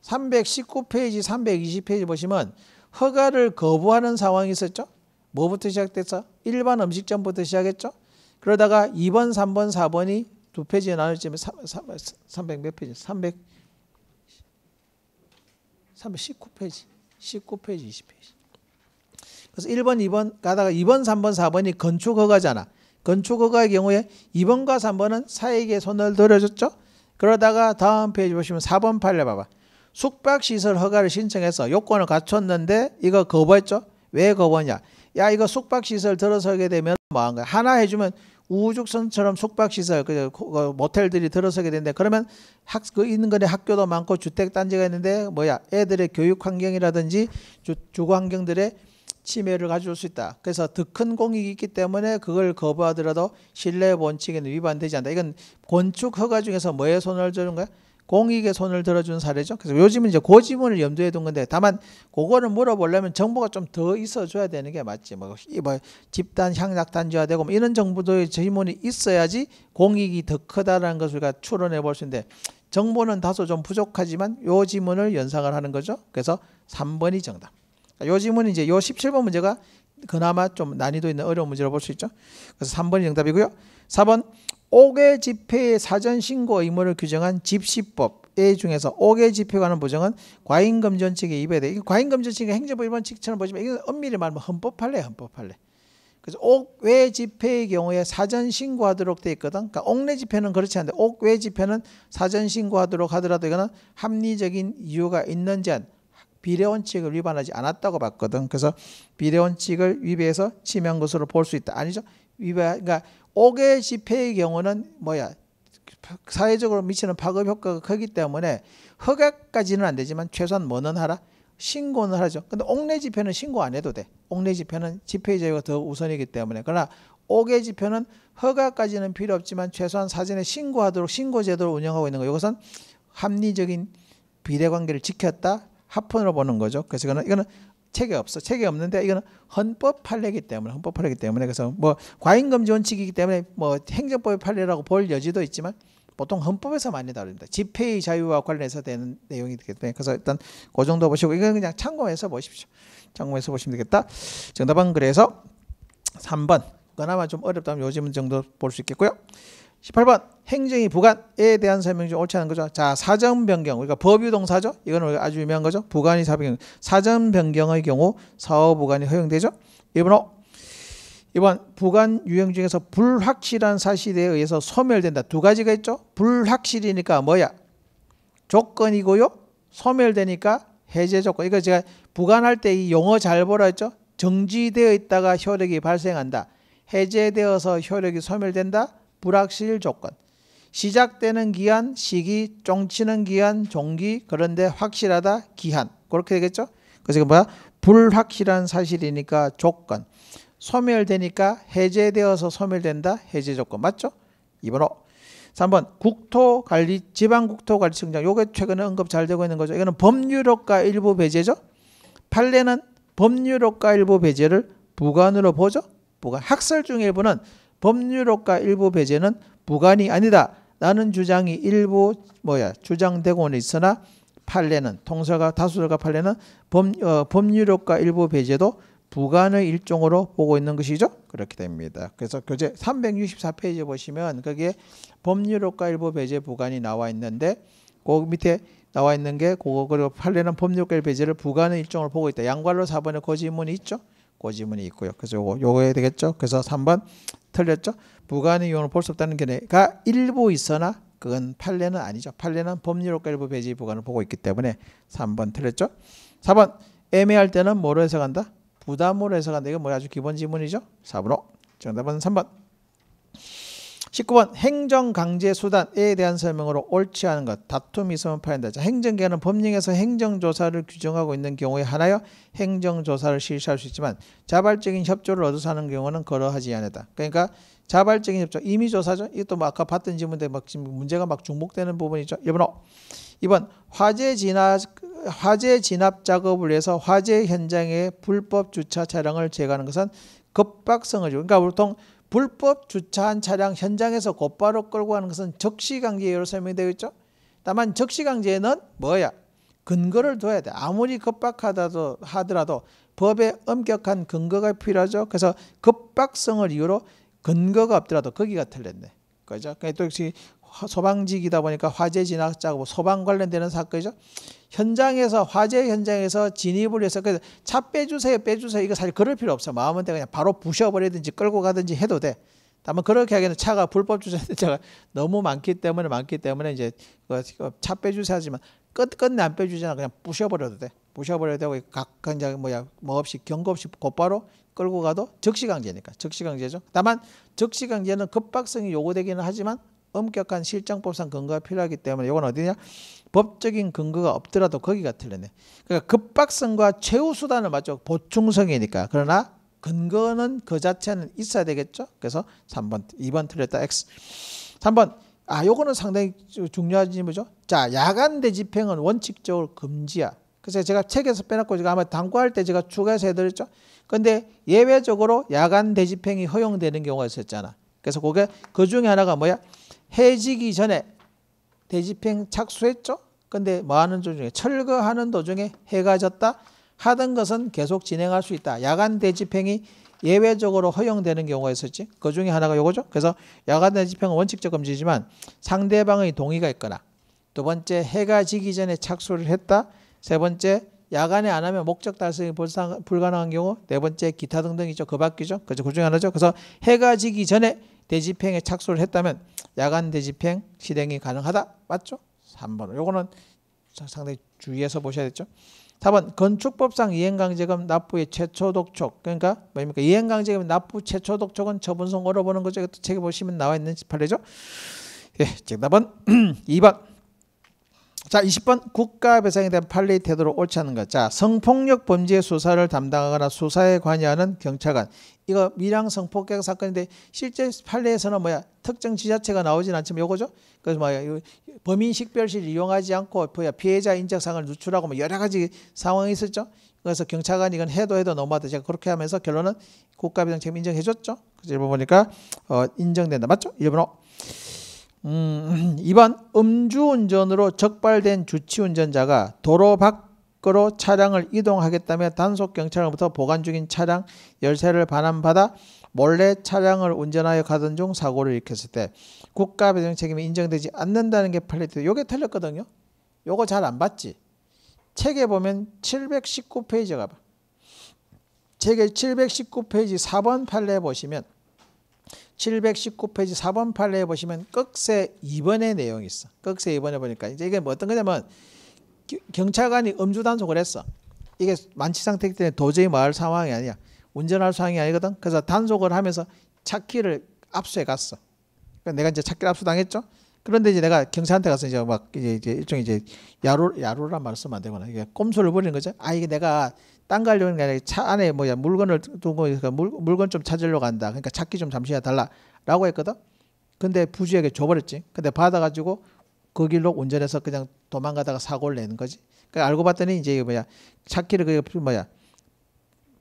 [SPEAKER 1] 319페이지, 320페이지 보시면 허가를 거부하는 상황이 있었죠. 뭐부터 시작됐어? 일반 음식점부터 시작했죠. 그러다가 2번, 3번, 4번이 두 페이지에 나눠지면 300몇 페이지? 300 319페이지, 19페이지, 20페이지. 그래서 1번, 2번 가다가 2번, 3번, 4번이 건축 허가잖아. 건축 허가의 경우에 2번과 3번은 사에 손을 들어줬죠. 그러다가 다음 페이지 보시면 4번 팔려 봐봐. 숙박시설 허가를 신청해서 요건을 갖췄는데 이거 거부했죠? 왜 거부하냐? 야 이거 숙박시설 들어서게 되면 뭐 한 거야? 하나 해주면 우주선처럼 숙박시설 그, 그, 그 모텔들이 들어서게 되는데 그러면 학 그 있는 거에 학교도 많고 주택단지가 있는데 뭐야 애들의 교육 환경이라든지 주, 주거 환경들의 침해를 가져올 수 있다. 그래서 더 큰 공익이 있기 때문에 그걸 거부하더라도 신뢰 원칙에는 위반되지 않다. 이건 건축 허가 중에서 뭐에 손을 주는 거야? 공익에 손을 들어준 사례죠. 그래서 요즘은 이제 고지문을 염두에 둔 건데 다만 그거는 물어보려면 정보가 좀 더 있어줘야 되는 게 맞지. 뭐, 뭐 집단 향락 단지화되고 뭐 이런 정보도의 지문이 있어야지 공익이 더 크다라는 것을 우리가 추론해 볼 수 있는데 정보는 다소 좀 부족하지만 요 지문을 연상을 하는 거죠. 그래서 3번이 정답. 그러니까 요지문은 이제 요 17번 문제가 그나마 좀 난이도 있는 어려운 문제로 볼 수 있죠. 그래서 3번이 정답이고요. 4번 옥외 집회의 사전 신고 의무를 규정한 집시법 에 중에서 옥외 집회에 관한 보정은 과잉금전 칙에위배돼이 과잉금전 칙이 행정부 일반 칙처럼 보지만 이건 엄밀히 말하면 헌법할래 헌법할래. 그래서 옥외 집회의 경우에 사전 신고하도록 돼 있거든. 그러니까 옥내 집회는 그렇지 않은데 옥외 집회는 사전 신고하도록 하더라도 이거는 합리적인 이유가 있는지 안 비례 원칙을 위반하지 않았다고 봤거든. 그래서 비례 원칙을 위배해서 침해한 것으로 볼 수 있다. 아니죠? 위배 그러니까 옥외 집회의 경우는 뭐야 사회적으로 미치는 파급 효과가 크기 때문에 허가까지는 안 되지만 최소한 뭐는 하라 신고는 하죠. 근데 옥내 집회는 신고 안 해도 돼. 옥내 집회는 집회 자유가 더 우선이기 때문에 그러나 옥외 집회는 허가까지는 필요 없지만 최소한 사전에 신고하도록 신고 제도를 운영하고 있는 거. 이것은 합리적인 비례 관계를 지켰다 합헌으로 보는 거죠. 그래서 이거는 이거는 책에 없어. 책에 없는데 이거는 헌법 판례이기 때문에 헌법 판례이기 때문에 그래서 뭐 과잉 금지 원칙이기 때문에 뭐 행정법의 판례라고 볼 여지도 있지만 보통 헌법에서 많이 다룹니다. 집회의 자유와 관련해서 되는 내용이기 때문에 그래서 일단 그 정도 보시고 이건 그냥 참고해서 보십시오. 참고해서 보시면 되겠다. 정답은 그래서 3번. 그나마 좀 어렵다면 요즘 정도 볼 수 있겠고요. 18번 행정이 부관에 대한 설명 중 옳지 않은 거죠. 자 사전 변경 우리가 법유동사죠. 이건 우리가 아주 유명한 거죠. 부관이 사변경 사전 변경의 경우 사업부관이 허용되죠. 1번호 2번 부관 유형 중에서 불확실한 사실에 의해서 소멸된다. 두 가지가 있죠. 불확실이니까 뭐야? 조건이고요. 소멸되니까 해제 조건. 이거 제가 부관할 때이 용어 잘 보라 했죠. 정지되어 있다가 효력이 발생한다. 해제되어서 효력이 소멸된다. 불확실 조건 시작되는 기한, 시기, 쫑치는 기한, 종기 그런데 확실하다 기한 그렇게 되겠죠? 그래서 뭐야? 불확실한 사실이니까 조건 소멸되니까 해제되어서 소멸된다 해제 조건 맞죠? 2번호 3번 국토관리 지방국토관리청장 요게 최근에 언급 잘 되고 있는 거죠. 이거는 법률효과 일부 배제죠. 판례는 법률효과 일부 배제를 부관으로 보죠. 부관 학설 중 일부는 법률효과 일부 배제는 무관이 아니다. 라는 주장이 일부 뭐야 주장되고는 있으나 판례는 통설과 다수설과 판례는 법, 어, 법률효과 일부 배제도 부관의 일종으로 보고 있는 것이죠. 그렇게 됩니다. 그래서 교재 364페이지 보시면 거기에 법률효과 일부 배제 부관이 나와 있는데 그 밑에 나와 있는 게 그거 그리고 판례는 법률효과 배제를 부관의 일종으로 보고 있다. 양괄로 4번에 고지문이 그 있죠. 고지문이 그 있고요. 그래서 요거 요거 해야 되겠죠. 그래서 3번 틀렸죠? 무관의 이용을 볼 수 없다는 견해가 일부 있으나 그건 판례는 아니죠. 판례는 법률효과 일부 배제 부관을 보고 있기 때문에 3번 틀렸죠. 4번 애매할 때는 뭐로 해석한다? 부담으로 해석한다. 이건 뭐 아주 기본 지문이죠. 4번 정답은 3번. 19번 행정 강제 수단에 대한 설명으로 옳지 않은 것 다툼이 있으면 파인다. 자, 행정기관은 법령에서 행정조사를 규정하고 있는 경우에 하나여 행정조사를 실시할 수 있지만 자발적인 협조를 얻어서 하는 경우는 거러하지 않다. 그러니까 자발적인 협조 이미 조사죠. 이것도 뭐 아까 봤던 질문인데 막 지금 문제가 막 중복되는 부분이죠. 1번호. 이번 화재 진압 화재 진압 작업을 위해서 화재 현장에 불법 주차 차량을 제거하는 것은 급박성을 주. 그러니까 보통 불법 주차한 차량 현장에서 곧바로 끌고 가는 것은 적시강제로 설명되어 있죠. 다만 적시강제는 뭐야? 근거를 둬야 돼. 아무리 급박하다도 하더라도 법에 엄격한 근거가 필요하죠. 그래서 급박성을 이유로 근거가 없더라도 거기가 틀렸네. 그죠? 그러니까 또 역시 소방직이다 보니까 화재 진압 작업, 뭐 소방 관련되는 사건이죠. 현장에서 화재 현장에서 진입을 해서 그래서 차 빼주세요, 빼주세요. 이거 사실 그럴 필요 없어. 마음은 때 그냥 바로 부셔버리든지 끌고 가든지 해도 돼. 다만 그렇게 하기에는 차가 불법 주차된 차가 너무 많기 때문에 많기 때문에 이제 그 차 빼주세요 하지만 끝 끝내 안 빼주잖아. 그냥 부셔버려도 돼. 부셔버려도 되고 각 그냥 뭐야 뭐 없이 경고 없이 곧바로 끌고 가도 즉시 강제니까 즉시 강제죠. 다만 즉시 강제는 급박성이 요구되기는 하지만 엄격한 실정법상 근거가 필요하기 때문에 이건 어디냐? 법적인 근거가 없더라도 거기가 틀리네 그러니까 급박성과 최후 수단을 맞죠 보충성이니까. 그러나 근거는 그 자체는 있어야 되겠죠. 그래서 3번, 2번 틀렸다. X. 3번. 아, 요거는 상당히 중요하지문이죠 자, 야간 대집행은 원칙적으로 금지야. 그래서 제가 책에서 빼놨고 제가 아마 당구할 때 제가 추가해서 해드렸죠. 근데 예외적으로 야간 대집행이 허용되는 경우가 있었잖아. 그래서 그게 그 중에 하나가 뭐야? 해지기 전에 대집행 착수했죠. 근데 뭐하는 도중에 철거하는 도중에 해가 졌다. 하던 것은 계속 진행할 수 있다. 야간 대집행이 예외적으로 허용되는 경우가 있었지. 그 중에 하나가 요거죠. 그래서 야간 대집행은 원칙적 금지지만 상대방의 동의가 있거나 두 번째 해가 지기 전에 착수를 했다. 세 번째 야간에 안 하면 목적 달성이 불가능한 경우 네 번째 기타 등등이죠. 그 밖이죠. 그 중에 하나죠. 그래서 해가 지기 전에 대집행에 착수를 했다면 야간 대집행 실행이 가능하다. 맞죠? 3번. 요거는 상당히 주의해서 보셔야겠죠. 4번 건축법상 이행강제금 납부의 최초 독촉 그러니까 뭡니까 이행강제금 납부 최초 독촉은 처분 선고로 보는 거죠 이것도 책에 보시면 나와 있는 지 판례죠 예, 정답은 2번 자, 20번 국가 배상에 대한 판례의 태도를 옳지 않은 것. 자, 성폭력 범죄 수사를 담당하거나 수사에 관여하는 경찰관. 이거 밀양 성폭행 사건인데 실제 판례에서는 뭐야 특정 지자체가 나오진 않지만 요거죠. 그래서 뭐야 범인 식별실 이용하지 않고 뭐야 피해자 인적사항을 누출하고 뭐 여러 가지 상황이 있었죠. 그래서 경찰관이 이건 해도 해도 너무하다. 제가 그렇게 하면서 결론은 국가배상책 임 인정해줬죠. 그래서 일본 보니까 어, 인정된다. 맞죠? 일본어. 음, 2번 음주운전으로 적발된 주치운전자가 도로 밖으로 차량을 이동하겠다며 단속경찰로부터 보관 중인 차량 열쇠를 반환받아 몰래 차량을 운전하여 가던 중 사고를 일으켰을 때 국가배상 책임이 인정되지 않는다는 게 팔레트 요게 틀렸거든요. 요거 잘 안 봤지. 책에 보면 719페이지 가봐. 책에 719페이지 4번 판례 보시면 719페이지 4번 판례에 보시면 끝세 2번의 내용이 있어. 끝세 2번에 보니까 이제 이게 뭐 어떤 거냐면 경찰관이 음주 단속을 했어. 이게 만취 상태이기 때문에 도저히 말할 상황이 아니야. 운전할 상황이 아니거든. 그래서 단속을 하면서 차키를 압수해 갔어. 그러니까 내가 이제 차키를 압수당했죠. 그런데 이제 내가 경찰한테 가서 이제 막 이제, 이제 일종의 이제 야로 야로란 말씀 안 되거나 이게 꼼수를 부리는 거죠. 아 이게 내가 땅 가려는 게 아니라 차 안에 뭐야 물건을 두고 그러니까 물, 물건 좀 찾으려고 한다. 그러니까 찾기 좀 잠시야 달라라고 했거든. 근데 부주에게 줘버렸지. 근데 받아가지고 그 길로 운전해서 그냥 도망가다가 사고를 내는 거지. 그러니까 알고 봤더니 이제 뭐야 차키를 그 뭐야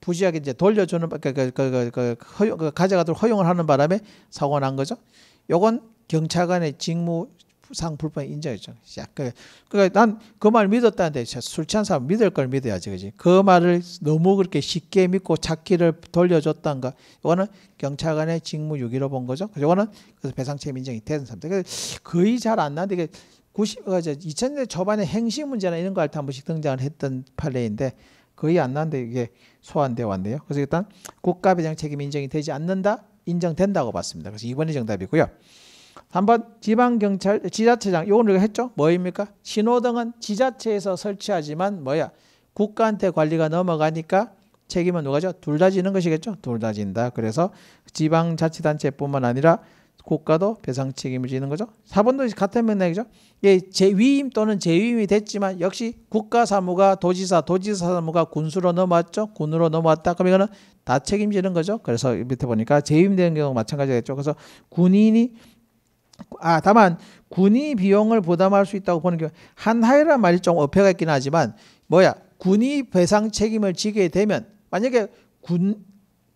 [SPEAKER 1] 부지하게 이제 돌려주는 그 그 그그 그, 그, 그, 허용 그 가져가도록 허용을 하는 바람에 사고가 난 거죠. 요건 경찰관의 직무상 불법 인정이죠. 약 그러니까 난그 말 믿었다는데 술 취한 사람 믿을 걸 믿어야지 그지. 그 말을 너무 그렇게 쉽게 믿고 찾기를 돌려줬던가. 이거는 경찰관의 직무 유기로 본 거죠. 이거는 그래서 배상책 임 인정이 되는 사람들. 거의 잘 안 나는데 이게 90, 2000년대 어, 초반에 행시 문제나 이런 거 할 때 한 번씩 등장을 했던 판례인데 거의 안 나는데 이게 소환되어 왔네요. 그래서 일단 국가배상 책임 인정이 되지 않는다? 인정된다고 봤습니다. 그래서 이번이 정답이고요. 한번 지방경찰, 지자체장, 이건 우리가 했죠? 뭐입니까? 신호등은 지자체에서 설치하지만 뭐야? 국가한테 관리가 넘어가니까 책임은 누가죠? 둘 다 지는 것이겠죠? 둘 다 진다. 그래서 지방자치단체뿐만 아니라 국가도 배상 책임을 지는 거죠. 4번도 같은 맥락이죠. 예, 재위임 또는 재위임이 됐지만 역시 국가 사무가 도지사, 도지사 사무가 군수로 넘어왔죠. 군으로 넘어왔다. 그럼 이거는 다 책임지는 거죠. 그래서 밑에 보니까 재위임되는 경우 마찬가지겠죠. 그래서 군인이 아 다만 군의 비용을 부담할 수 있다고 보는 게한 하이란 말이 좀 어폐가 있긴 하지만 뭐야 군이 배상 책임을 지게 되면 만약에 군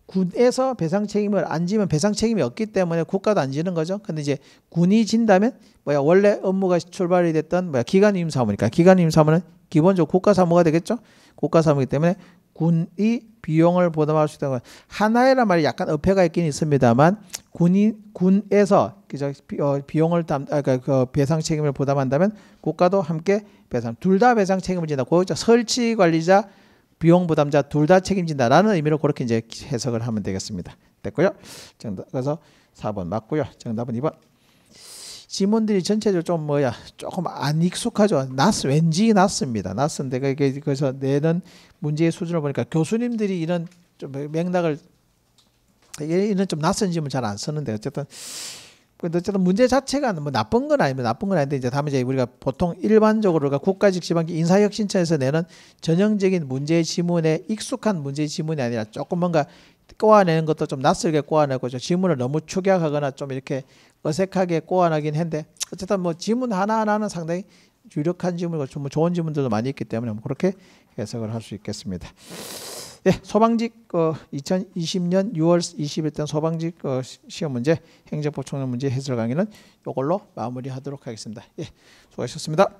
[SPEAKER 1] 군에서 배상 책임을 안 지면 배상 책임이 없기 때문에 국가도 안 지는 거죠. 근데 이제 군이 진다면 뭐야 원래 업무가 출발이 됐던 뭐야 기간 임사무니까 기간 임사무는 기본적으로 국가 사무가 되겠죠. 국가 사무이기 때문에 군이 비용을 부담할 수 있다는 건 하나에란 말이 약간 어폐가 있긴 있습니다만 군이 군에서 그저 어, 비용을 담 아, 그러니까 그 배상 책임을 부담한다면 국가도 함께 배상 둘 다 배상 책임을 진다. 고저 그 설치 관리자 비용 부담자 둘 다 책임진다라는 의미로 그렇게 이제 해석을 하면 되겠습니다. 됐고요. 정답 그래서 4번 맞고요. 정답은 2번. 지문들이 전체적으로 좀 뭐야 조금 안 익숙하죠. 낯 왠지 낯습니다. 낯은데 그래서 내는 문제의 수준을 보니까 교수님들이 이런 좀 맥락을 예, 이런 좀 낯선 지문 잘 안 쓰는데 어쨌든 근데 어쨌든 문제 자체가 뭐 나쁜 건 아니면 나쁜 건 아닌데 이제 다음에 이제 우리가 보통 일반적으로 그국가직지방기 인사혁신처에서 내는 전형적인 문제 지문에 익숙한 문제 지문이 아니라 조금 뭔가 꼬아내는 것도 좀 낯설게 꼬아내고 저 지문을 너무 축약하거나 좀 이렇게 어색하게 꼬아나긴 했는데 어쨌든 뭐 지문 하나하나는 상당히 유력한 지문이고쳐 뭐 좋은 지문들도 많이 있기 때문에 그렇게 해석을 할 수 있겠습니다. 예, 소방직 어, 2020년 6월 20일단 소방직 어, 시험 문제 행정법 총론 문제 해설 강의는 이걸로 마무리하도록 하겠습니다. 예, 수고하셨습니다.